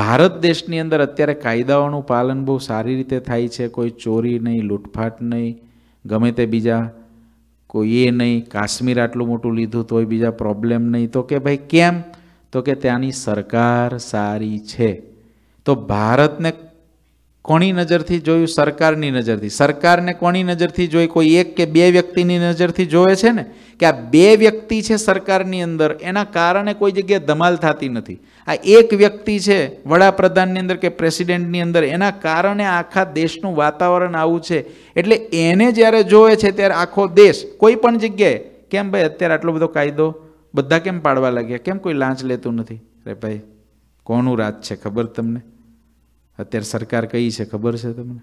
ભારત દેશની અંદર અત્યારે કાયદાઓનું પાલન બહુ સારી રીતે થાય છે કોઈ ચોરી નહીં લૂંટફાટ નહીં ગમે તે બીજા કોઈ એ નહીં કાશ્મીર આટલું મોટું લીધું તોય બીજા પ્રોબ્લેમ નહીં તો કે ભાઈ કેમ તો કે ત્યાંની સરકાર સારી છે તો ભારતને કોની નજરથી જોયું સરકારની નજરથી સરકારને કોની નજરથી જોઈ કોઈ એક કે બે વ્યક્તિની નજરથી જોવે છે ને કે આ બે વ્યક્તિ છે સરકારની અંદર એના કારણે કોઈ જગ્યાએ ધમાલ થતી નથી આ એક વ્યક્તિ છે વડાપ્રધાનની અંદર કે પ્રેસિડેન્ટની અંદર એના કારણે આખા દેશનું વાતાવરણ આવું છે એટલે એને જ્યારે જોવે છે ત્યારે આખો દેશ કોઈ પણ જગ્યાએ કેમ ભાઈ અત્યારે આટલો બધો કાયદો બધા કેમ પાડવા લાગ્યા કેમ કોઈ લાંચ લેતું નથી અરે ભાઈ કોનું રાજ છે ખબર તમને અત્યારે સરકાર કઈ છે ખબર છે તમને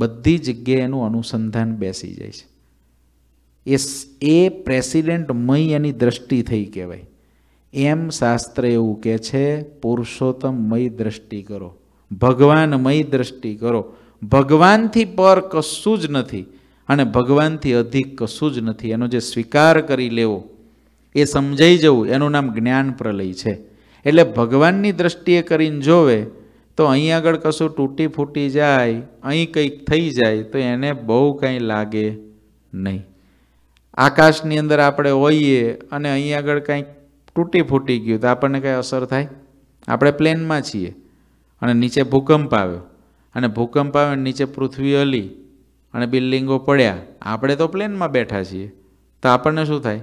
બધી જગ્યાએ એનું અનુસંધાન બેસી જાય છે એ એ પ્રેસિડેન્ટમય એની દ્રષ્ટિ થઈ કહેવાય એમ શાસ્ત્ર એવું કહે છે પુરુષોત્તમમય દ્રષ્ટિ કરો ભગવાનમય દ્રષ્ટિ કરો ભગવાનથી પર કશું જ નથી અને ભગવાનથી અધિક કશું જ નથી એનો જે સ્વીકાર કરી લેવો એ સમજાઈ જવું એનું નામ જ્ઞાન પ્રલય છે એટલે ભગવાનની દ્રષ્ટિએ કરીને જોવે તો અહીં આગળ કશું તૂટી ફૂટી જાય અહીં કંઈક થઈ જાય તો એને બહુ કંઈ લાગે નહીં આકાશની અંદર આપણે હોઈએ અને અહીં આગળ કંઈક તૂટી ફૂટી ગયું તો આપણને કંઈ અસર થાય આપણે પ્લેનમાં છીએ અને નીચે ભૂકંપ આવ્યો અને ભૂકંપ આવ્યો નીચે પૃથ્વી હલી અને બિલ્ડિંગો પડ્યા આપણે તો પ્લેનમાં બેઠા છીએ તો આપણને શું થાય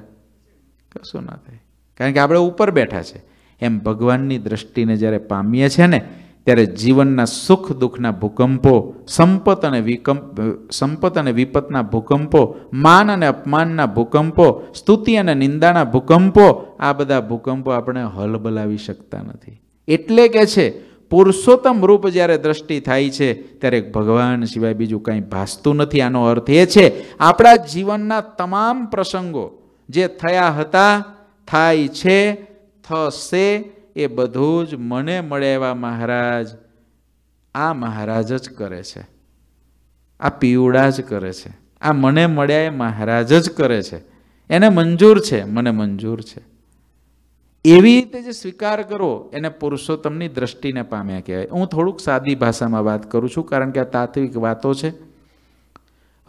કશું ના થાય કારણ કે આપણે ઉપર બેઠા છે એમ ભગવાનની દ્રષ્ટિને જ્યારે પામીએ છીએ ને ત્યારે જીવનના સુખ દુઃખના ભૂકંપો સંપત અને વિકંપ સંપત અને વિપતના ભૂકંપો માન અને અપમાનના ભૂકંપો સ્તુતિ અને નિંદાના ભૂકંપો આ બધા ભૂકંપો આપણે હલબલાવી શકતા નથી એટલે કે છે પુરુષોત્તમ રૂપ જ્યારે દ્રષ્ટિ થાય છે ત્યારે ભગવાન સિવાય બીજું કાંઈ ભાસતું નથી આનો અર્થ એ છે આપણા જીવનના તમામ પ્રસંગો જે થયા હતા થાય છે થશે એ બધું જ મને મળે એવા મહારાજ આ મહારાજ જ કરે છે આ પીવડા જ કરે છે આ મને મળ્યા એ મહારાજ જ કરે છે એને મંજૂર છે મને મંજૂર છે એવી રીતે જે સ્વીકાર કરો એને પુરુષોત્તમની દ્રષ્ટિને પામ્યા કહેવાય હું થોડુંક સાદી ભાષામાં વાત કરું છું કારણ કે આ તાત્વિક વાતો છે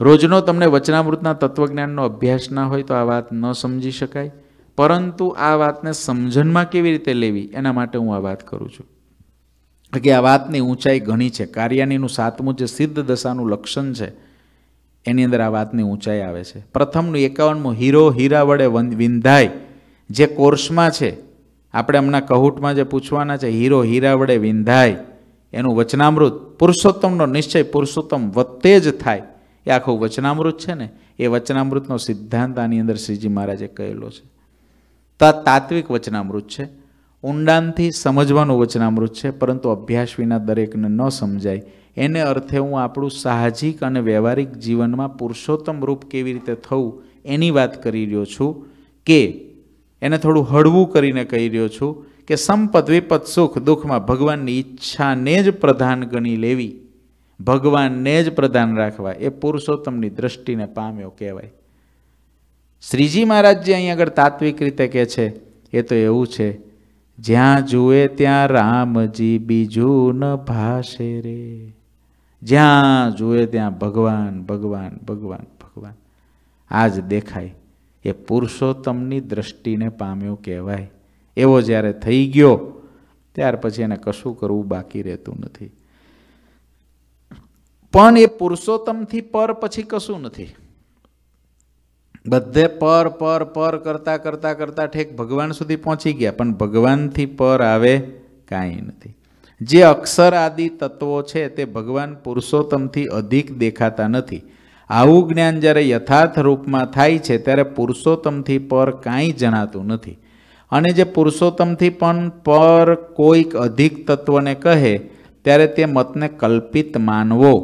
રોજનો તમને વચનામૃતના તત્વજ્ઞાનનો અભ્યાસ ના હોય તો આ વાત ન સમજી શકાય પરંતુ આ વાતને સમજણમાં કેવી રીતે લેવી એના માટે હું આ વાત કરું છું કે આ વાતની ઊંચાઈ ઘણી છે કાર્યાનીનું સાતમું જે સિદ્ધ દશાનું લક્ષણ છે એની અંદર આ વાતની ઊંચાઈ આવે છે પ્રથમનું એકાવનમું હીરો હીરા વડે વિંધાય જે કોર્સમાં છે આપણે હમણાં કહુટમાં જે પૂછવાના છે હીરો હીરા વડે વિંધાય એનું વચનામૃત પુરુષોત્તમનો નિશ્ચય પુરુષોત્તમ વત્તે જ થાય એ આખું વચનામૃત છે ને એ વચનામૃતનો સિદ્ધાંત આની અંદર શ્રીજી મહારાજે કહેલો છે તો આ તાત્વિક વચનામૃત છે ઊંડાણથી સમજવાનું વચનામૃત છે પરંતુ અભ્યાસ વિના દરેકને ન સમજાય એને અર્થે હું આપણું સાહજિક અને વ્યવહારિક જીવનમાં પુરુષોત્તમ રૂપ કેવી રીતે થવું એની વાત કરી રહ્યો છું કે એને થોડું હળવું કરીને કહી રહ્યો છું કે સંપદ વિપદ સુખ દુઃખમાં ભગવાનની ઈચ્છાને જ પ્રધાન ગણી લેવી ભગવાનને જ પ્રધાન રાખવા એ પુરુષોત્તમની દ્રષ્ટિને પામ્યો કહેવાય શ્રીજી મહારાજ જે અહીં આગળ તાત્વિક રીતે કહે છે એ તો એવું છે જ્યાં જુએ ત્યાં રામજી બીજું ન ભાષે રે જ્યાં જુએ ત્યાં ભગવાન ભગવાન ભગવાન ભગવાન આ જ દેખાય એ પુરુષોત્તમની દ્રષ્ટિને પામ્યો કહેવાય એવો જ્યારે થઈ ગયો ત્યાર પછી એને કશું કરવું બાકી રહેતું નથી પણ એ પુરુષોત્તમથી પર પછી કશું નથી બધે પર પર પર કરતાં કરતાં કરતાં ઠેક ભગવાન સુધી પહોંચી ગયા પણ ભગવાનથી પર આવે કાંઈ નથી જે અક્ષર આદિ તત્વો છે તે ભગવાન પુરુષોત્તમથી અધિક દેખાતા નથી આવું જ્ઞાન જ્યારે યથાર્થ રૂપમાં થાય છે ત્યારે પુરુષોત્તમથી પર કાંઈ જણાતું નથી અને જે પુરુષોત્તમથી પણ પર કોઈક અધિક તત્વને કહે ત્યારે તે મતને કલ્પિત માનવો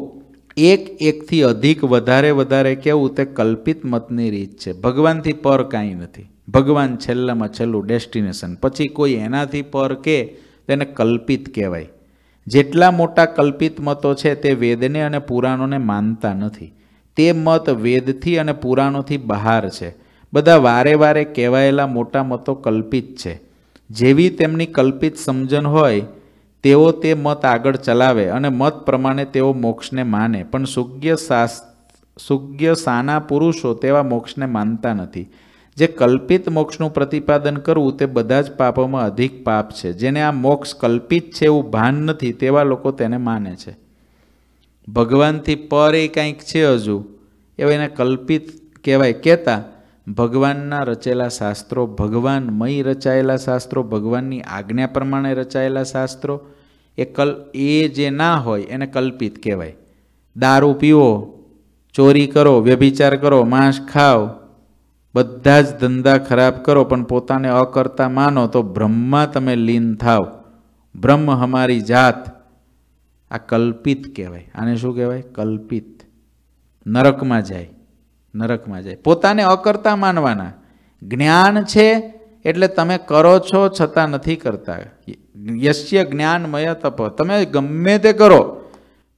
એક એકથી અધિક વધારે વધારે કેવું તે કલ્પિત મતની રીત છે ભગવાનથી પર કાંઈ નથી ભગવાન છેલ્લામાં છેલ્લું ડેસ્ટિનેશન પછી કોઈ એનાથી પર કે તેને કલ્પિત કહેવાય જેટલા મોટા કલ્પિત મતો છે તે વેદને અને પુરાણોને માનતા નથી તે મત વેદથી અને પુરાણોથી બહાર છે બધા વારે વારે કહેવાયેલા મોટા મતો કલ્પિત છે જેવી તેમની કલ્પિત સમજણ હોય તેઓ તે મત આગળ ચલાવે અને મત પ્રમાણે તેઓ મોક્ષને માને પણ સુજ્ઞ શાસ સુજ્ઞ સાના પુરુષો તેવા મોક્ષને માનતા નથી જે કલ્પિત મોક્ષનું પ્રતિપાદન કરવું તે બધા જ પાપોમાં અધિક પાપ છે જેને આ મોક્ષ કલ્પિત છે એવું ભાન નથી તેવા લોકો તેને માને છે ભગવાનથી પર એ કંઈક છે હજુ એવું એને કલ્પિત કહેવાય કહેતા ભગવાનના રચેલા શાસ્ત્રો ભગવાન મય રચાયેલા શાસ્ત્રો ભગવાનની આજ્ઞા પ્રમાણે રચાયેલા શાસ્ત્રો એ કલ એ જે ના હોય એને કલ્પિત કહેવાય દારૂ પીવો ચોરી કરો વ્યભિચાર કરો માંસ ખાઓ બધા જ ધંધા ખરાબ કરો પણ પોતાને અકર્તા માનો તો બ્રહ્મમાં તમે લીન થાવ બ્રહ્મ હમારી જાત આ કલ્પિત કહેવાય આને શું કહેવાય કલ્પિત નરકમાં જાય નરકમાં જાય પોતાને અકર્તા માનવાના જ્ઞાન છે એટલે તમે કરો છો છતાં નથી કરતા યશ્ય જ્ઞાનમય તપ તમે ગમે તે કરો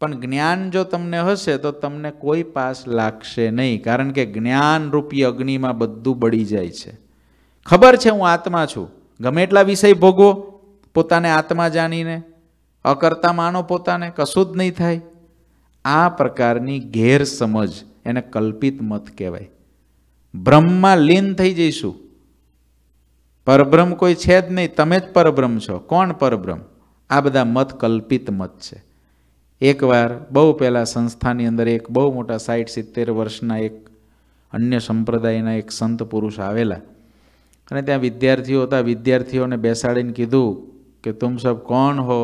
પણ જ્ઞાન જો તમને હશે તો તમને કોઈ પાસ લાગશે નહીં કારણ કે જ્ઞાનરૂપી અગ્નિમાં બધું બળી જાય છે ખબર છે હું આત્મા છું ગમે એટલા વિષય ભોગવો પોતાને આત્મા જાણીને અકર્તા માનો પોતાને કશું જ નહીં થાય આ પ્રકારની ગેરસમજ એને કલ્પિત મત કહેવાય બ્રહ્મમાં લીન થઈ જઈશું પરબ્રહ્મ કોઈ છે જ નહીં તમે જ પરબ્રહ્મ છો કોણ પરબ્રહ્મ આ બધા મત કલ્પિત મત છે એકવાર બહુ પહેલાં સંસ્થાની અંદર એક બહુ મોટા સાઠ સિત્તેર વર્ષના એક અન્ય સંપ્રદાયના એક સંત પુરુષ આવેલા અને ત્યાં વિદ્યાર્થીઓ હતા વિદ્યાર્થીઓને બેસાડીને કીધું કે તુમ સબ કોણ હો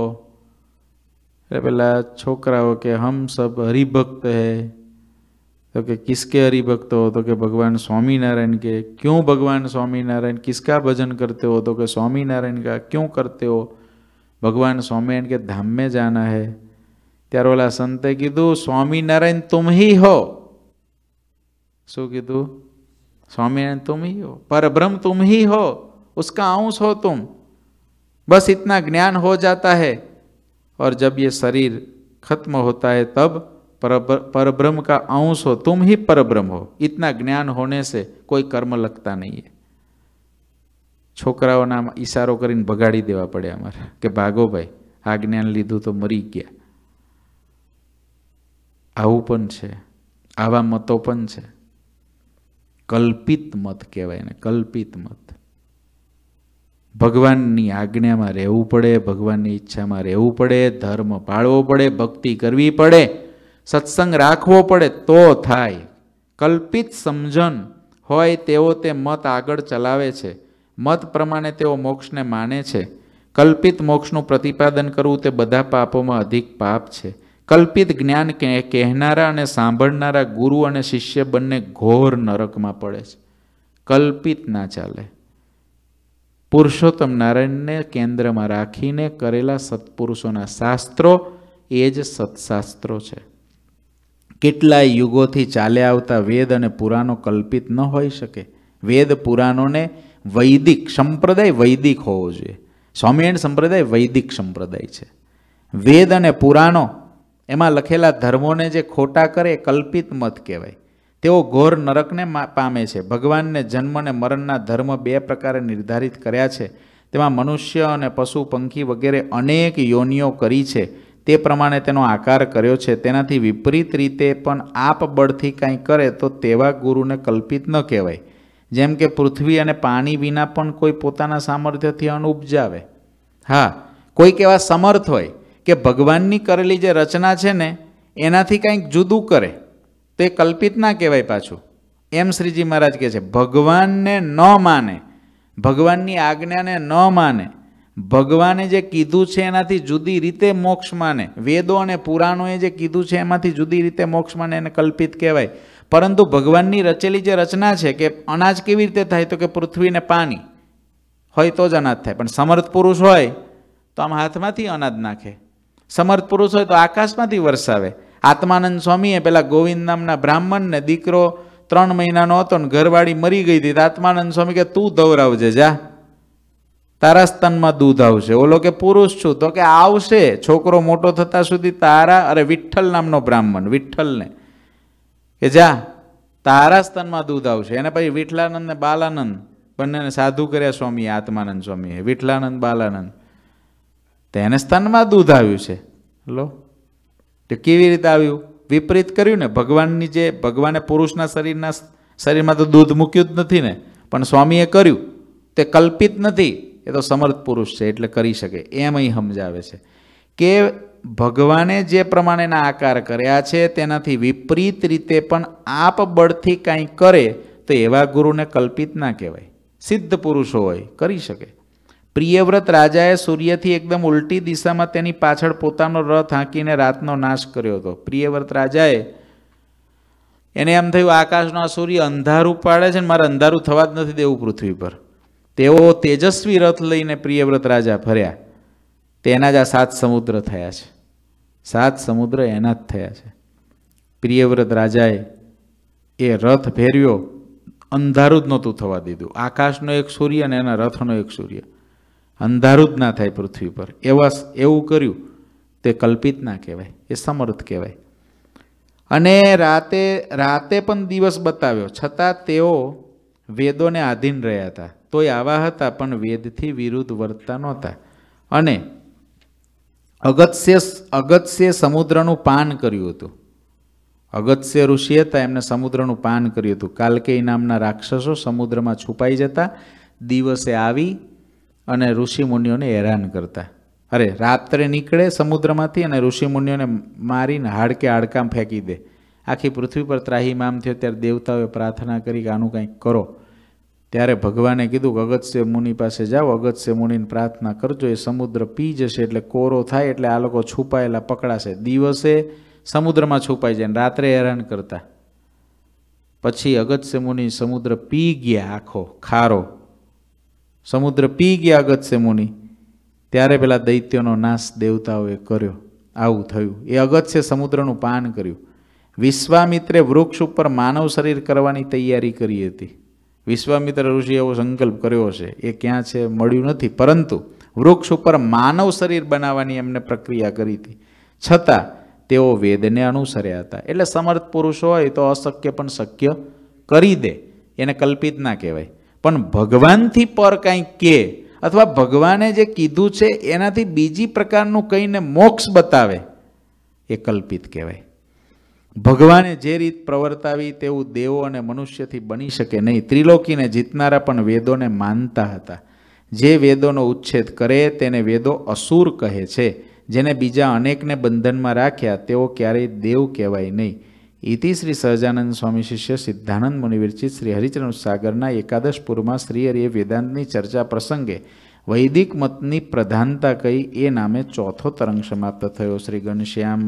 એટલે પેલા છોકરાઓ કે હમ સબ હરિભક્ત હૈ તો तो किसके हरिभक्त हो तो के भगवान स्वामी नारायण के क्यों भगवान स्वामीनारायण किसका भजन करते हो तो के स्वामीनारायण का क्यों करते हो भगवान स्वामीनारायण के धाम में जाना है ત્યારે ઓલા સંતે કીધું સ્વામિનારાયણ તુમ હી હો स्वामी नारायण तुम ही हो पर ब्रह्म तुम ही हो उसका अंश हो तुम बस इतना ज्ञान हो जाता है और जब ये शरीर खत्म होता है तब परब्रह्म का अंश हो तुम ही परब्रह्म हो इतना ज्ञान होने से કોઈ કર્મ લગતા નહીં છોકરાઓના ઈશારો કરીને ભગાડી દેવા પડે અમારે કે ભાગો ભાઈ આ જ્ઞાન લીધું તો મરી ગયા આવું પણ છે આવા મતો પણ છે કલ્પિત મત કહેવાય ને કલ્પિત મત ભગવાનની આજ્ઞામાં રહેવું પડે ભગવાનની ઈચ્છામાં રહેવું પડે ધર્મ પાળવો પડે ભક્તિ કરવી પડે સત્સંગ રાખવો પડે તો થાય કલ્પિત સમજણ હોય તેઓ તે મત આગળ ચલાવે છે મત પ્રમાણે તેઓ મોક્ષને માને છે કલ્પિત મોક્ષનું પ્રતિપાદન કરવું તે બધા પાપોમાં અધિક પાપ છે કલ્પિત જ્ઞાન કહેનારા અને સાંભળનારા ગુરુ અને શિષ્ય બંને ઘોર નરકમાં પડે છે કલ્પિત ના ચાલે પુરુષોત્તમ નારાયણને કેન્દ્રમાં રાખીને કરેલા સત્પુરુષોના શાસ્ત્રો એ જ સત્શાસ્ત્રો છે કેટલાય યુગોથી ચાલ્યા આવતા વેદ અને પુરાણો કલ્પિત ન હોઈ શકે વેદ પુરાણોને વૈદિક સંપ્રદાય વૈદિક હોવો જોઈએ સ્વામિનારાયણ સંપ્રદાય વૈદિક સંપ્રદાય છે વેદ અને પુરાણો એમાં લખેલા ધર્મોને જે ખોટા કરે એ કલ્પિત મત કહેવાય તેઓ ઘોર નરકને પામે છે ભગવાનને જન્મ અને મરણના ધર્મ બે પ્રકારે નિર્ધારિત કર્યા છે તેમાં મનુષ્ય અને પશુ પંખી વગેરે અનેક યોનિઓ કરી છે તે પ્રમાણે તેનો આકાર કર્યો છે તેનાથી વિપરીત રીતે પણ આપ બળથી કાંઈ કરે તો તેવા ગુરુને કલ્પિત ન કહેવાય જેમ કે પૃથ્વી અને પાણી વિના પણ કોઈ પોતાના સામર્થ્યથી અણ ઉપજાવે હા કોઈક એવા સમર્થ હોય કે ભગવાનની કરેલી જે રચના છે ને એનાથી કંઈક જુદું કરે તે કલ્પિત ના કહેવાય પાછું એમ શ્રીજી મહારાજ કહે છે ભગવાનને ન માને ભગવાનની આજ્ઞાને ન માને ભગવાને જે કીધું છે એનાથી જુદી રીતે મોક્ષ માને વેદો અને પુરાણોએ જે કીધું છે એમાંથી જુદી રીતે મોક્ષ માને એને કલ્પિત કહેવાય પરંતુ ભગવાનની રચેલી જે રચના છે કે અનાજ કેવી રીતે થાય તો કે પૃથ્વીને પાણી હોય તો જ અનાજ થાય પણ સમર્થ પુરુષ હોય તો આમ હાથમાંથી અનાજ નાખે સમર્થ પુરુષ હોય તો આકાશમાંથી વરસાવે આત્માનંદ સ્વામીએ પેલા ગોવિંદ નામના બ્રાહ્મણને દીકરો ત્રણ મહિનાનો હતો ને ઘરવાળી મરી ગઈ હતી આત્માનંદ સ્વામી કે તું દવરાવજે જા તારા સ્તનમાં દૂધ આવશે ઓલો કે પુરુષ છું તો કે આવશે છોકરો મોટો થતા સુધી તારા અરે વિઠ્ઠલ નામનો બ્રાહ્મણ વિઠ્ઠલને કે જા તારા સ્તનમાં દૂધ આવશે એને પછી વિઠલાનંદ ને બાલાનંદ બંનેને સાધુ કર્યા સ્વામી આત્માનંદ સ્વામીએ વિઠલાનંદ બાલાનંદ તેને સ્તનમાં દૂધ આવ્યું છે લો તો કેવી રીતે આવ્યું વિપરીત કર્યું ને ભગવાનની જે ભગવાને પુરુષના શરીરના શરીરમાં તો દૂધ મૂક્યું જ નથી ને પણ સ્વામીએ કર્યું તે કલ્પિત નથી એ તો સમર્થ પુરુષ છે એટલે કરી શકે એમ અહીં સમજાવે છે કે ભગવાને જે પ્રમાણેના આકાર કર્યા છે તેનાથી વિપરીત રીતે પણ આપ બળથી કાંઈ કરે તો એવા ગુરુને કલ્પિત ના કહેવાય સિદ્ધ પુરુષો હોય કરી શકે પ્રિયવ્રત રાજાએ સૂર્યથી એકદમ ઉલટી દિશામાં તેની પાછળ પોતાનો રથ હાંકીને રાતનો નાશ કર્યો હતો પ્રિયવ્રત રાજાએ એને એમ થયું આકાશનો આ સૂર્ય અંધારું પાડે છે ને મારે અંધારું થવા જ નથી દેવું પૃથ્વી પર તેઓ તેજસ્વી રથ લઈને પ્રિયવ્રત રાજા ફર્યા તેના જ આ સાત સમુદ્ર થયા છે સાત સમુદ્ર એના જ થયા છે પ્રિયવ્રત રાજાએ એ રથ ફેર્યો અંધારું જ નહોતું થવા દીધું આકાશનો એક સૂર્ય અને એના રથનો એક સૂર્ય અંધારું જ ના થાય પૃથ્વી પર એવા એવું કર્યું તે કલ્પિત ના કહેવાય એ સમર્થ કહેવાય અને રાતે રાતે પણ દિવસ બતાવ્યો છતાં તેઓ વેદોને આધીન રહ્યા હતા તોય આવા હતા પણ વેદથી વિરુદ્ધ વર્તતા નહોતા અને અગત્ય અગત્ય સમુદ્રનું પાન કર્યું હતું અગત્ય ઋષિ હતા એમને સમુદ્રનું પાન કર્યું હતું કાલકેય નામના રાક્ષસો સમુદ્રમાં છુપાઈ જતા દિવસે આવી અને ઋષિમુનિઓને હેરાન કરતા અરે રાત્રે નીકળે સમુદ્રમાંથી અને ઋષિમુનિઓને મારીને હાડકે હાડકામ ફેંકી દે આખી પૃથ્વી પર ત્રાહીમામ થયો ત્યારે દેવતાઓએ પ્રાર્થના કરી કે આનું કંઈક કરો ત્યારે ભગવાને કીધું કે અગત્ય મુનિ પાસે જાઓ અગત્ય મુનિને પ્રાર્થના કરજો એ સમુદ્ર પી જશે એટલે કોરો થાય એટલે આ લોકો છુપાયેલા પકડાશે દિવસે સમુદ્રમાં છુપાઈ જાય રાત્રે હેરાન કરતા પછી અગત્ય મુનિ સમુદ્ર પી ગયા આખો ખારો સમુદ્ર પી ગયા અગત્ય મુનિ ત્યારે પેલા દૈત્યનો નાશ દેવતાઓએ કર્યો આવું થયું એ અગત્ય સમુદ્રનું પાન કર્યું વિશ્વામિત્રે વૃક્ષ ઉપર માનવ શરીર કરવાની તૈયારી કરી હતી વિશ્વામિત્ર ઋષિ એવો સંકલ્પ કર્યો છે એ ક્યાં છે મળ્યું નથી પરંતુ વૃક્ષ ઉપર માનવ શરીર બનાવવાની એમને પ્રક્રિયા કરી હતી છતાં તેઓ વેદને અનુસર્યા હતા એટલે સમર્થ પુરુષ હોય તો અશક્ય પણ શક્ય કરી દે એને કલ્પિત ના કહેવાય પણ ભગવાનથી પર કાંઈ કે અથવા ભગવાને જે કીધું છે એનાથી બીજી પ્રકારનું કહીને મોક્ષ બતાવે એ કલ્પિત કહેવાય ભગવાને જે રીત પ્રવર્તાવી તેવું દેવો અને મનુષ્યથી બની શકે નહીં ત્રિલોકીને જીતનારા પણ વેદોને માનતા હતા જે વેદોનો ઉચ્છેદ કરે તેને વેદો અસુર કહે છે જેને બીજા અનેકને બંધનમાં રાખ્યા તેઓ ક્યારેય દેવ કહેવાય નહીં ઇતિ શ્રી સહજાનંદ સ્વામી શિષ્ય સિદ્ધાનંદ મુનિવિરચિત શ્રી હરિચરણ સાગરના એકાદશપુરમાં શ્રીહરિએ વેદાંતની ચર્ચા પ્રસંગે વૈદિક મતની પ્રધાનતા કહી એ નામે ચોથો તરંગ સમાપ્ત થયો શ્રી ઘનશ્યામ